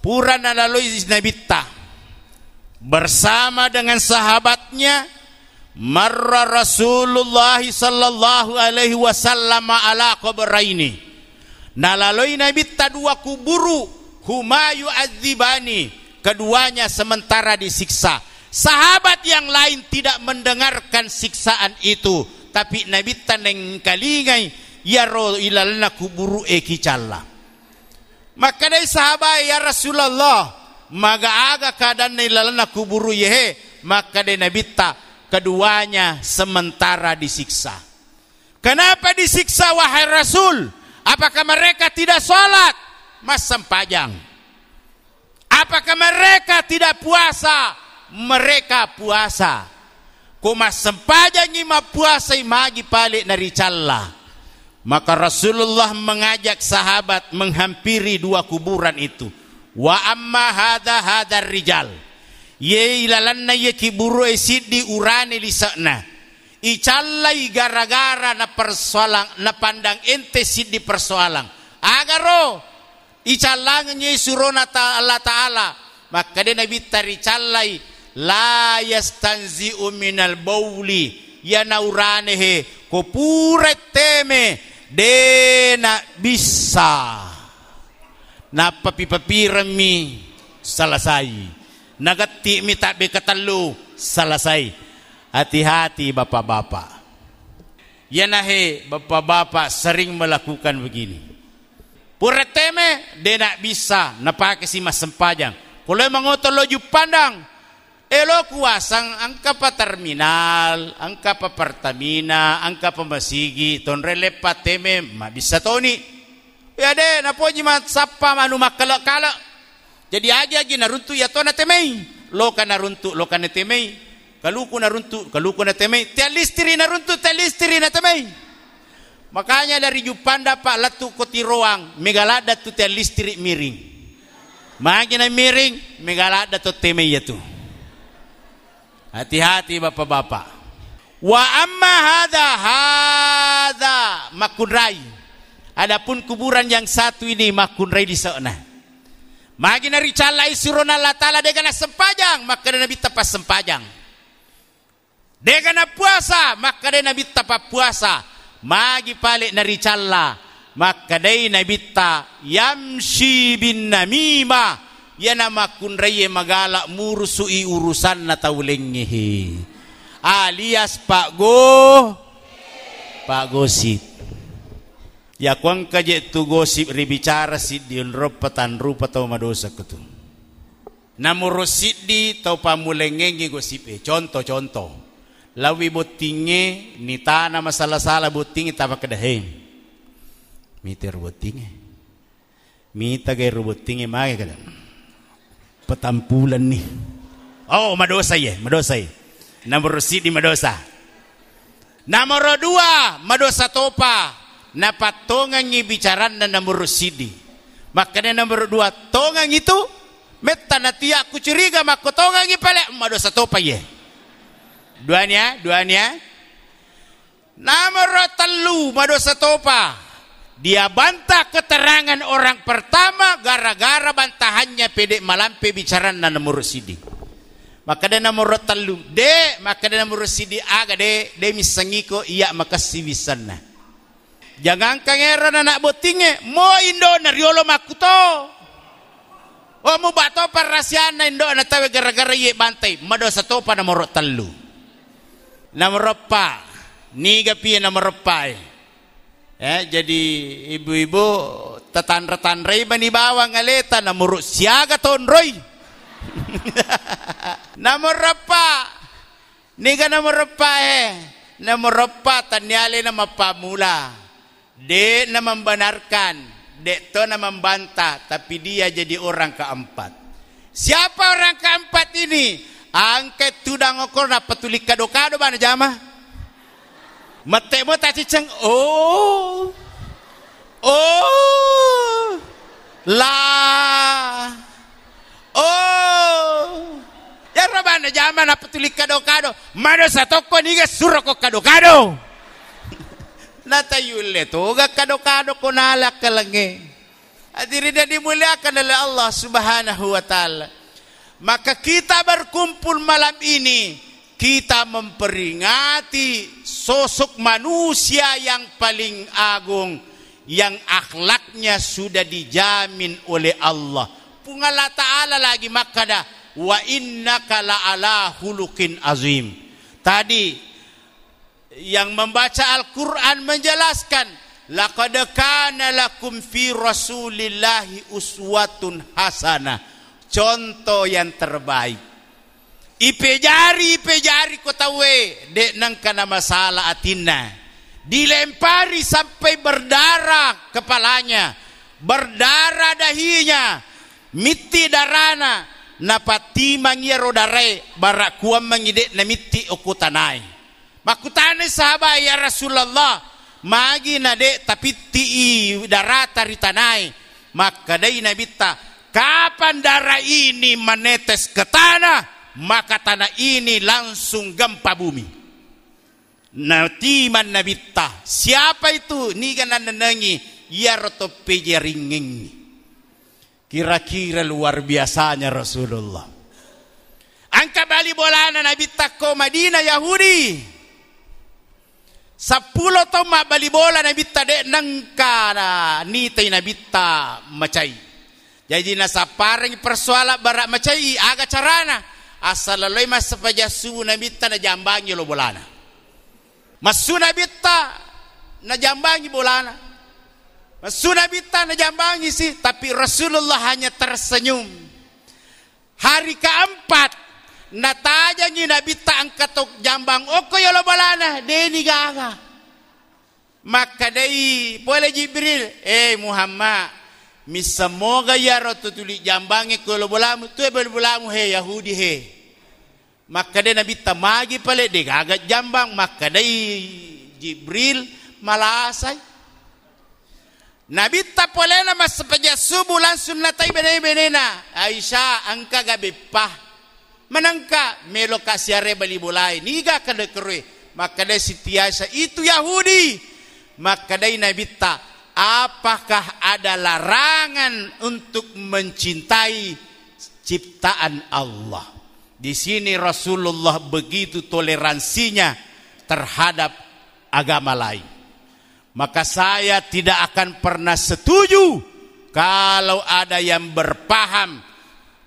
purana nabi ta bersama dengan sahabatnya marra Rasulullah sallallahu alaihi wasallam ala qabraini nalaloi nabi tadua kuburu huma yu'adzibani keduanya sementara disiksa sahabat yang lain tidak mendengarkan siksaan itu tapi nabi taneng kalingai yaro ilalna kuburu ekicalla maka dari sahabat ya Rasulullah maga aga keadaan ilalana kuburu yehe maka denabita keduanya sementara disiksa kenapa disiksa wahai rasul apakah mereka tidak sholat mas sempajang apakah mereka tidak puasa mereka puasa kuma sempajang ima puasa imagi palik nari calla maka Rasulullah mengajak sahabat menghampiri dua kuburan itu wa amma hadha hadha rijal ye ilalanna ye kiburu e urani icallai gara-gara na persoalan na pandang ente sidi persoalan agaro icallang ye surona ta Allah taala maka dia nabi taricallai la yastanzi'u minal bauli ya uranehe ko pure teme dena bisa na salasay. Nagati mi tabi katalu salasay. Hati-hati bapak-bapak. Yanahe bapak-bapak sering melakukan begini. Pureteme denak bisa napake si mas sempajang. Kalau loju pandang, elo kuasang angka pa terminal, angka pa Pertamina, angka pa Masigi, ton relepa teme, mabisa toni ya deh, na poji mat sappa manu makala kala jadi aja aja naruntu runtu ya to na temei loka na runtu loka na temei kaluku ku naruntu, kaluku ku temei telistiri na naruntu, telistiri na temei makanya dari Jupanda Pak Latu Kotiroang megalada tu telistiri miring makin miring megalada tu temei ya tu hati-hati bapak-bapak wa amma hadha hadha makudrai. Adapun kuburan yang satu ini makun rei di sana. Magi nari calai surona la taala dengan sempajang maka dia nabi tapas sempajang. Dengan puasa maka dia nabi tapas puasa. Magi palik nari calla maka dia nabi ta yamshi bin namima ya nama kunreye magala mursui urusan na taulengihi alias Pak Go Pak Gosit Ya kuang kaje tu gosip ribicara si diun ropetan rupa tau madosa ketu. Namu rosid di tau pamulengenge gosip eh. Contoh-contoh. Lawi botinge ni tanah masalah salah botinge tapa kedahe. Miter botinge. Mita gay botinge mage kadang. Petampulan nih. Oh madosa ya, madosa ya. Namun rosid di madosa. Nomor dua, madosa topa na patongang ibicaran na namur sidi makanya nomor dua tongang itu metta na tiya aku curiga mako tongang ipale mado sa topa ye duanya duanya nomor telu mado sa topa dia bantah keterangan orang pertama gara-gara bantahannya pedek malam bicaran na nomor sidi. Maka dia nomor telu. De, maka dia nomor sidi aga de, de misangiko iya makasih wisana jangan kangeran anak botinge mo indo nariolo makuto Oh mo ba to na indo na tawe gara-gara ye bantay mado sa to pa na moro tallu na niga pi na moropa e. eh. jadi ibu-ibu tatandra-tandray manibawang aleta na muruk siaga tonroy na moropa niga na moropa eh na moropa tanyali na mapamula Dek na membenarkan, dek to na membantah, tapi dia jadi orang keempat. Siapa orang keempat ini? Angket tudang okor na petulik kado-kado mana jama? Mete mo ceng, oh, oh, lah, oh. Ya rabana jama na petulik kado-kado, mana satoko niga suroko kado-kado natayule tuga kado-kado kunala kalangi at hindi dimuliakan oleh Allah subhanahu wa ta'ala maka kita berkumpul malam ini kita memperingati sosok manusia yang paling agung yang akhlaknya sudah dijamin oleh Allah pungala ta'ala lagi makada wa innaka la ala hulukin azim tadi yang membaca Al-Quran menjelaskan laqad kana lakum fi rasulillahi uswatun hasanah contoh yang terbaik ipejari ipejari kota we eh. dek nang kana masalah atina dilempari sampai berdarah kepalanya berdarah dahinya miti darana napati mangiero dare barakuam mangide namiti okutanai Makutane sahaba ya Rasulullah magi nade tapi tii darata ritanai maka dai nabi ta kapan darah ini menetes ke tanah maka tanah ini langsung gempa bumi nanti nabi ta siapa itu ni kan nenengi ya rotope jaringeng kira-kira luar biasanya Rasulullah angka bali nabi nabita ko Madinah Yahudi Sapulo to ma balibola na bitta de nang kana nitay na bitta macay. Jadi na saparing persoala bara macay aga carana asaloy mas pajasu na bitta na jambangi lo bolana. Masu na bitta na jambangi bolana. Masu na bitta na jambangi sih tapi Rasulullah hanya tersenyum. Hari keempat nataja ngi na bitta ang katok jambang okko yolo balana deni gaga makka dai pole jibril eh muhammad misa misamoga yaro tutuli jambange ko yolo bolamu tu ebel bolamu he yahudi he makka dai na bitta magi pale de gaga jambang makka dai jibril malasai Nabi na mas peja subuh langsung natai bene-benena Aisyah angka gabe pah menangka Melokasiare kasiare bali bulai niga kada kerui maka dai sitiasa itu Yahudi maka dai nabita apakah ada larangan untuk mencintai ciptaan Allah di sini Rasulullah begitu toleransinya terhadap agama lain maka saya tidak akan pernah setuju kalau ada yang berpaham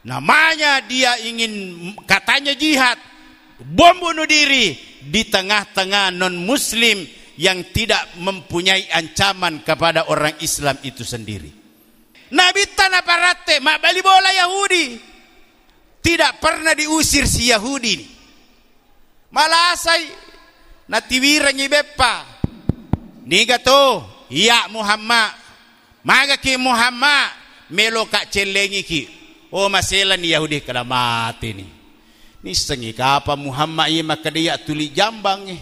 namanya dia ingin katanya jihad bom bunuh diri di tengah-tengah non muslim yang tidak mempunyai ancaman kepada orang Islam itu sendiri Nabi Tanaparate mak bali bola Yahudi tidak pernah diusir si Yahudi malah asai natiwira nyibepa niga to ya Muhammad maga ki Muhammad melo kak celengi ki oh masalah ni Yahudi kena mati ni ni sengi apa Muhammad ini maka dia tuli jambang ni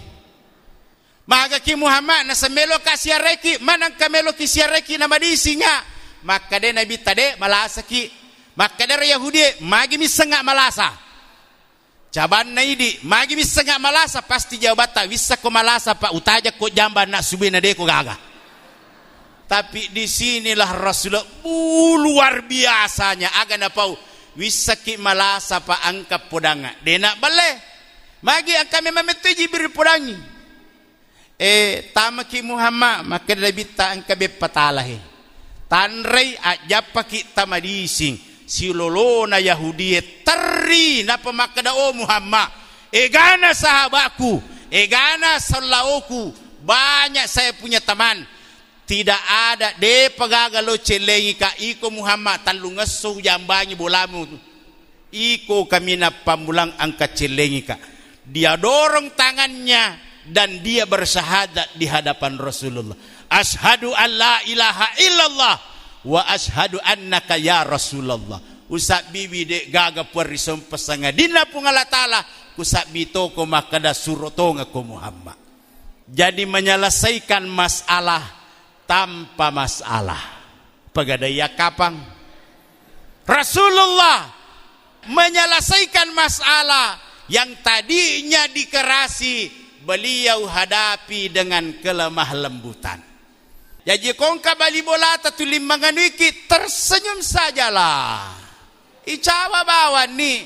maka ki Muhammad na semelo mana manang kamelo reki nama di singa maka dia nabi tade malasa ki maka dari Yahudi magi misengak malasa caban idi magi misengak malasa pasti tak, bisa ko malasa pak utaja ko jamban nak dia deko gagah tapi disinilah Rasulullah uh, luar biasanya agak napau wisaki malasa apa angkap podanga denak bale magi akan memang metuji biri podangi eh tamaki Muhammad maka lebih ta angka bepatalahi tanrei ajapa si lolo silolona Yahudi teri napa makada oh Muhammad egana sahabaku egana sallaoku banyak saya punya teman tidak ada de lo celengi ka iko Muhammad talu ngesu jambanyi bolamu iko kami na pamulang angka celengi ka dia dorong tangannya dan dia bersahadat di hadapan Rasulullah ashadu an la ilaha illallah wa ashadu annaka ya Rasulullah Usak bibi dek gaga perisom pesanga dina pungala taala kusap bitoko makada surotonga ko Muhammad jadi menyelesaikan masalah tanpa masalah. Pegadaiya kapang. Rasulullah menyelesaikan masalah yang tadinya dikerasi beliau hadapi dengan kelemah lembutan. Jadi kongka bali bola tatulim manganuiki tersenyum sajalah. Icawa bawa ni.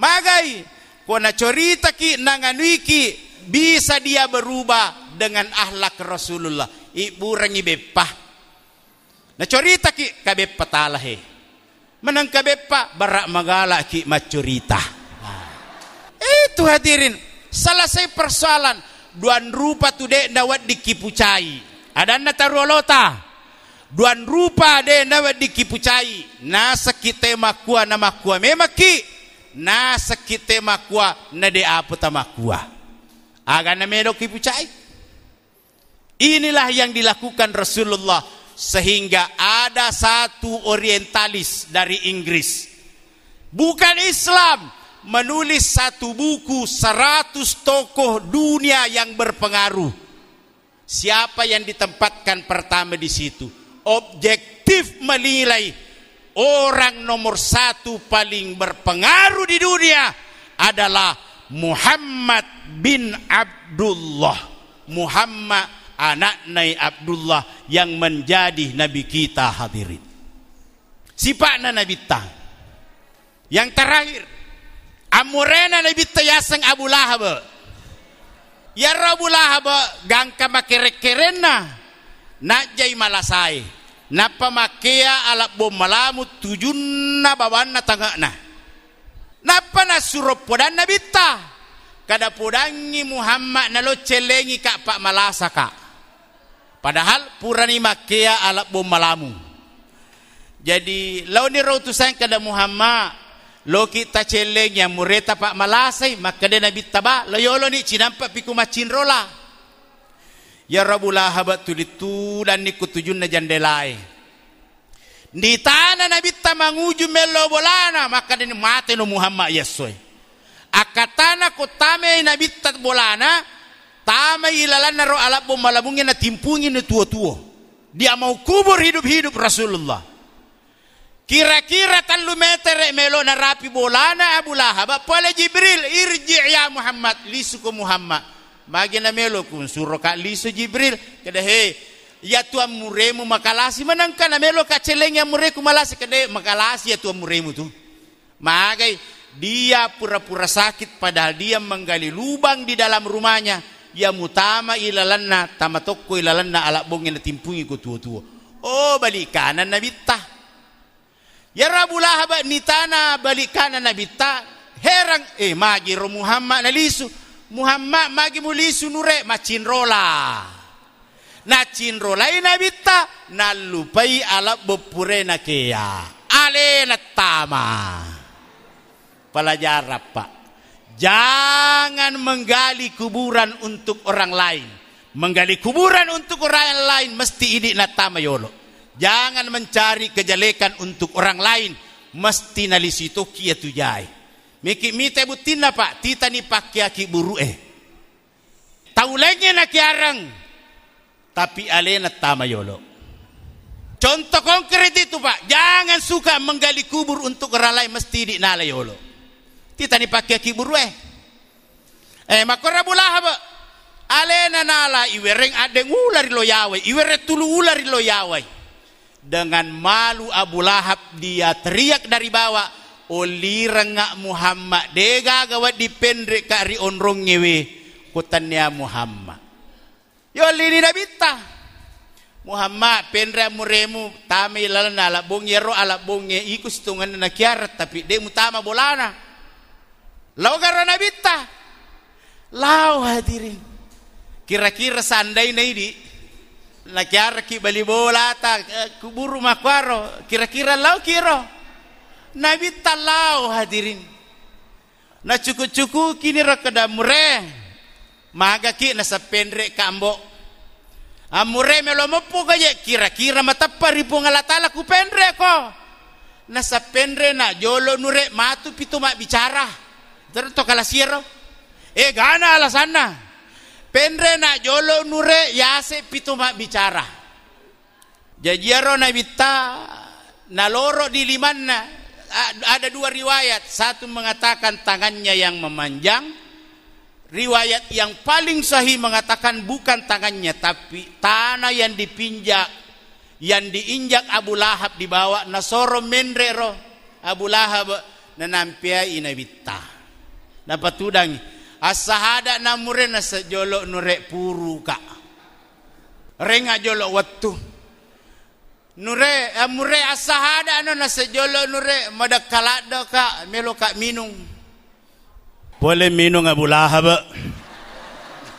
Magai kona cerita ki nanganuiki bisa dia berubah dengan ahlak Rasulullah Ibu burangi beppa na cerita ki kabe patala menang kabe pa barak magala ki macurita. itu hadirin selesai persoalan duan rupa tu dek dawat dikipucai ada na tarulota, duan rupa de dawat dikipucai na sakite makua na makua memaki na sakite makua na de apa tamakua aga na medo kipucai Inilah yang dilakukan Rasulullah sehingga ada satu orientalis dari Inggris. Bukan Islam, menulis satu buku 100 tokoh dunia yang berpengaruh. Siapa yang ditempatkan pertama di situ? Objektif menilai orang nomor satu paling berpengaruh di dunia adalah Muhammad bin Abdullah. Muhammad anak Nai Abdullah yang menjadi nabi kita hadirin. Sifatnya Nabi Ta? Yang terakhir, amurena Nabi Ta Yaseng Abu Lahab. Ya Rabu Lahab gangka makerek-kerena. Nak jai malasai. Napa makia ya alat bom malamu tujunna bawana tangana. Napa nasuropodan Nabi Ta? kada pudangi Muhammad nalo celengi kak pak malasa kak Padahal purani makia ala bom malamu. Jadi launi rautusan kada Muhammad lo loki tacelenya mureta pak malasai makade nabi taba yolo ni cinampak piku macin rola. Ya Rabbula habat tulitu dan ni kutujun na jandelai. Di tanah nabi tamanguju melo bolana maka ni mate no Muhammad yesoi. Akatana kutame nabi tat bolana Tama ilalana ro alap bom malabungin na timpungin na tua-tua. Dia mau kubur hidup-hidup Rasulullah. Kira-kira talu meter e melo na rapi bolana Abu Lahab. Pala Jibril irji ya Muhammad lisu ko Muhammad. Magi na melo kun suro ka lisu Jibril. Kada hey ya tua muremu makalasi manangka na melo ka celeng ya mureku malasi kada makalasi ya tua muremu tu. Magai dia pura-pura sakit padahal dia menggali lubang di dalam rumahnya ya mutama ilalanna tamatokko ilalanna ala bongena timpungi ko tua oh balik kanan ya rabulaha ba nitana balik kanan herang eh magi ro muhammad nalisu lisu muhammad magi mulisu nure macinrola na cinrolai na bitta na lupai ala bopure na kea ale na tama pelajar pak Jangan menggali kuburan untuk orang lain. Menggali kuburan untuk orang lain mesti ini natama yolo. Ya jangan mencari kejelekan untuk orang lain mesti nali situ kia jai. Miki mite butina pak, tita ni pakai aki buru eh. Tahu nak kiarang, tapi alena tama yolo. Ya Contoh konkret itu pak, jangan suka menggali kubur untuk orang lain mesti di nala yolo. Ya titani pakke kiburwe e eh, makora bulaha ba alena nala iwereng adeng ulari lo yawe iwere tulu ulari lo yawe dengan malu Abu Lahab dia teriak dari bawah oli rengak Muhammad dega gawa dipendre kari onrong ngewe kutanya Muhammad yo ya lini nabita Muhammad pendra muremu tami lalana ala bongi ro ala bongi ikus tungan na kiarat tapi de mutama bolana Lau karena bita. Lau hadirin. Kira-kira seandainya ini nakiar ki bali bola ta eh, kuburu makwaro kira-kira lau kiro nabi talau hadirin na cuku-cuku kini rakada mure maga ki na sapendre kambo amure ah, melo mepu kaje kira-kira mata ribu ngalatala ku pendre ko na sapendre na jolo nure matu pitu mak bicara Tara toca la sierra. Eh gana alasana. Penre na jolo nure ya se pitu mak bicara. Jajiaro na bita na loro di limana Ada dua riwayat. Satu mengatakan tangannya yang memanjang. Riwayat yang paling sahih mengatakan bukan tangannya tapi tanah yang dipinjak yang diinjak Abu Lahab dibawa nasoro ro Abu Lahab nanampiai nabita. dapat tudang asahada namurena sejolo nurek puru kak renga jolo waktu Nure amure eh, asahada anu na sejolo nure mada kalado ka melo ka minum. Boleh minum Abu Lahab.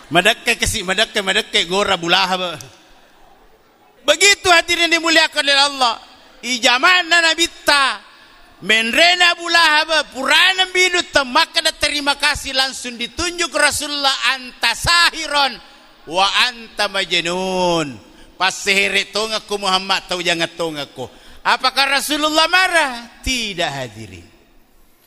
Madakke kesi madakke madakke gora Abu Lahab. Begitu hadirin dimuliakan oleh Allah. I zaman Nabi ta Menrena bulahaba purana binu temakada terima kasih langsung ditunjuk Rasulullah anta sahiron wa anta majnun. Pas sihir tongaku Muhammad tau jangan tongaku. Apakah Rasulullah marah? Tidak hadirin.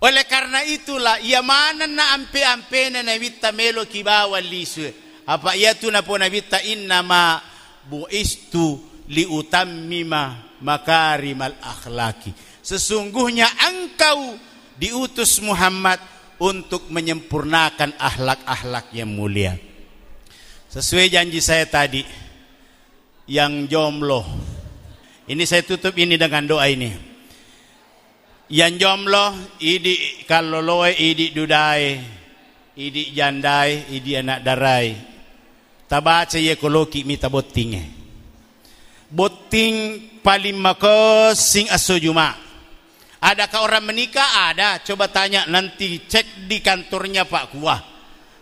Oleh karena itulah ia mana na ampe ampe na nabita melo kibawa lisu. Apa ia tu na po nabita inna ma buistu liutammima makarimal akhlaki sesungguhnya engkau diutus Muhammad untuk menyempurnakan ahlak-ahlak yang mulia. Sesuai janji saya tadi, yang jomblo, ini saya tutup ini dengan doa ini. Yang jomblo, idi kalau loe, idi dudai, idi jandai, idi anak darai. Tabaca ye koloki mita botinge. Boting paling mako sing asojuma. Adakah orang menikah? Ada. Coba tanya nanti cek di kantornya Pak Kuah.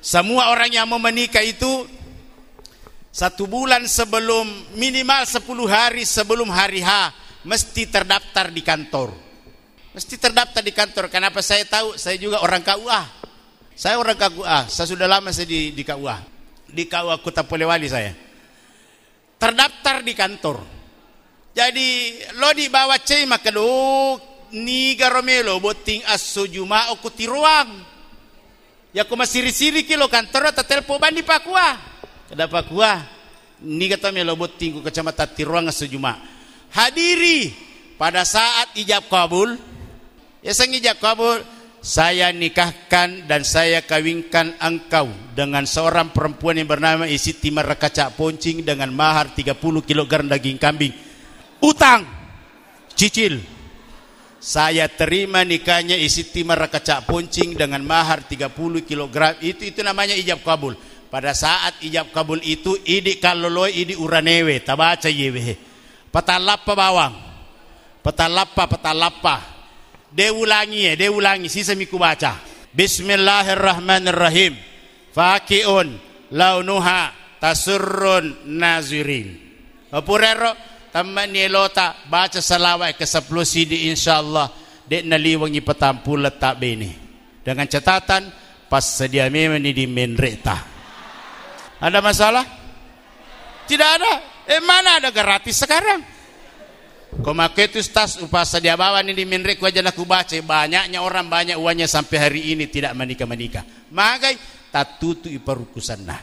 Semua orang yang mau menikah itu satu bulan sebelum minimal 10 hari sebelum hari H mesti terdaftar di kantor. Mesti terdaftar di kantor. Kenapa saya tahu? Saya juga orang KUA. Saya orang KUA. Saya sudah lama saya di, di KUA. Di KUA Kota Polewali saya. Terdaftar di kantor. Jadi lo dibawa cema ke ni garomelo boting asojuma oku tiruang ya ku masih siri kilo kantor tetelpo bandi pakua kada pakua ni kata melo boting ku kecamatan tiruang asojuma hadiri pada saat ijab kabul ya sang ijab kabul saya nikahkan dan saya kawinkan engkau dengan seorang perempuan yang bernama Isiti Marakaca Poncing dengan mahar 30 kilogram daging kambing. Utang. Cicil saya terima nikahnya isi timar kacak poncing dengan mahar 30 kg itu itu namanya ijab kabul pada saat ijab kabul itu idik kaloloi idik uranewe tabaca yewe petalapa bawang petalapa petalapa de ulangi ya eh, de ulangi sisa miku baca bismillahirrahmanirrahim fakiun launuha tasurrun nazirin apurero teman ni lota baca selawat ke 10 CD insyaallah dek naliwangi petampul tak bini dengan catatan pas sedia memang di menreta ada masalah tidak ada eh mana ada gratis sekarang Kau makai itu tas upah sedia bawa ini di menrek aja aku baca banyaknya orang banyak uangnya sampai hari ini tidak menikah menikah. Magai tatutu iparukusan nah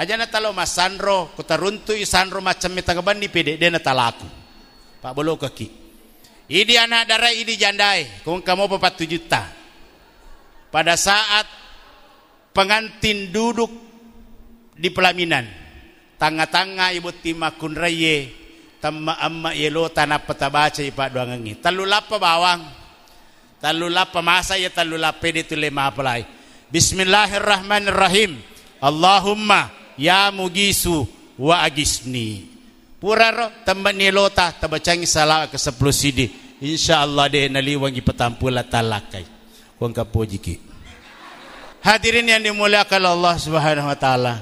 aja na talo mas Sandro kutaruntu Sandro macam mitagaban di pede dia na talaku pak bolo kaki ini anak darah ini jandai kung kamu tujuh juta pada saat pengantin duduk di pelaminan tangga-tangga ibu tima timakun reye tamma amma yelo tanah petabaca ipak doangangi talu lapa bawang talu lapa masa ya talu lapa di tu lema apalai Bismillahirrahmanirrahim Allahumma ya mugisu wa agisni puraro tamba nilota tamba cangi sala ke sepuluh sidi insyaallah deh nali wangi petampula talakai wang kapojiki hadirin yang dimuliakan Allah Subhanahu wa taala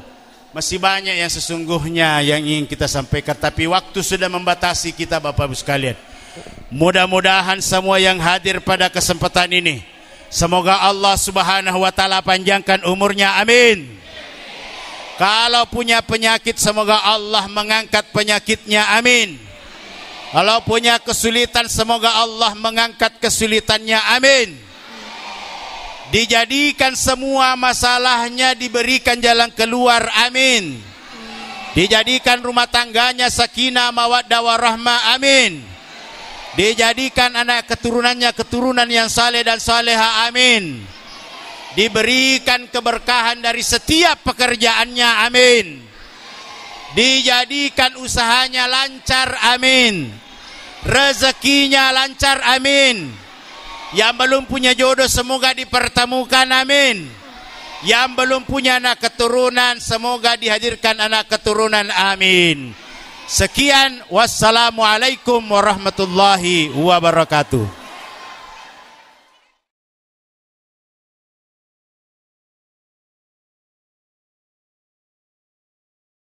masih banyak yang sesungguhnya yang ingin kita sampaikan tapi waktu sudah membatasi kita Bapak Ibu sekalian mudah-mudahan semua yang hadir pada kesempatan ini semoga Allah Subhanahu wa taala panjangkan umurnya amin kalau punya penyakit semoga Allah mengangkat penyakitnya. Amin. Kalau punya kesulitan semoga Allah mengangkat kesulitannya. Amin. Dijadikan semua masalahnya diberikan jalan keluar. Amin. Dijadikan rumah tangganya sakinah mawaddah warahmah. Amin. Dijadikan anak keturunannya keturunan yang saleh dan saleha. Amin diberikan keberkahan dari setiap pekerjaannya amin dijadikan usahanya lancar amin rezekinya lancar amin yang belum punya jodoh semoga dipertemukan amin yang belum punya anak keturunan semoga dihadirkan anak keturunan amin sekian wassalamualaikum warahmatullahi wabarakatuh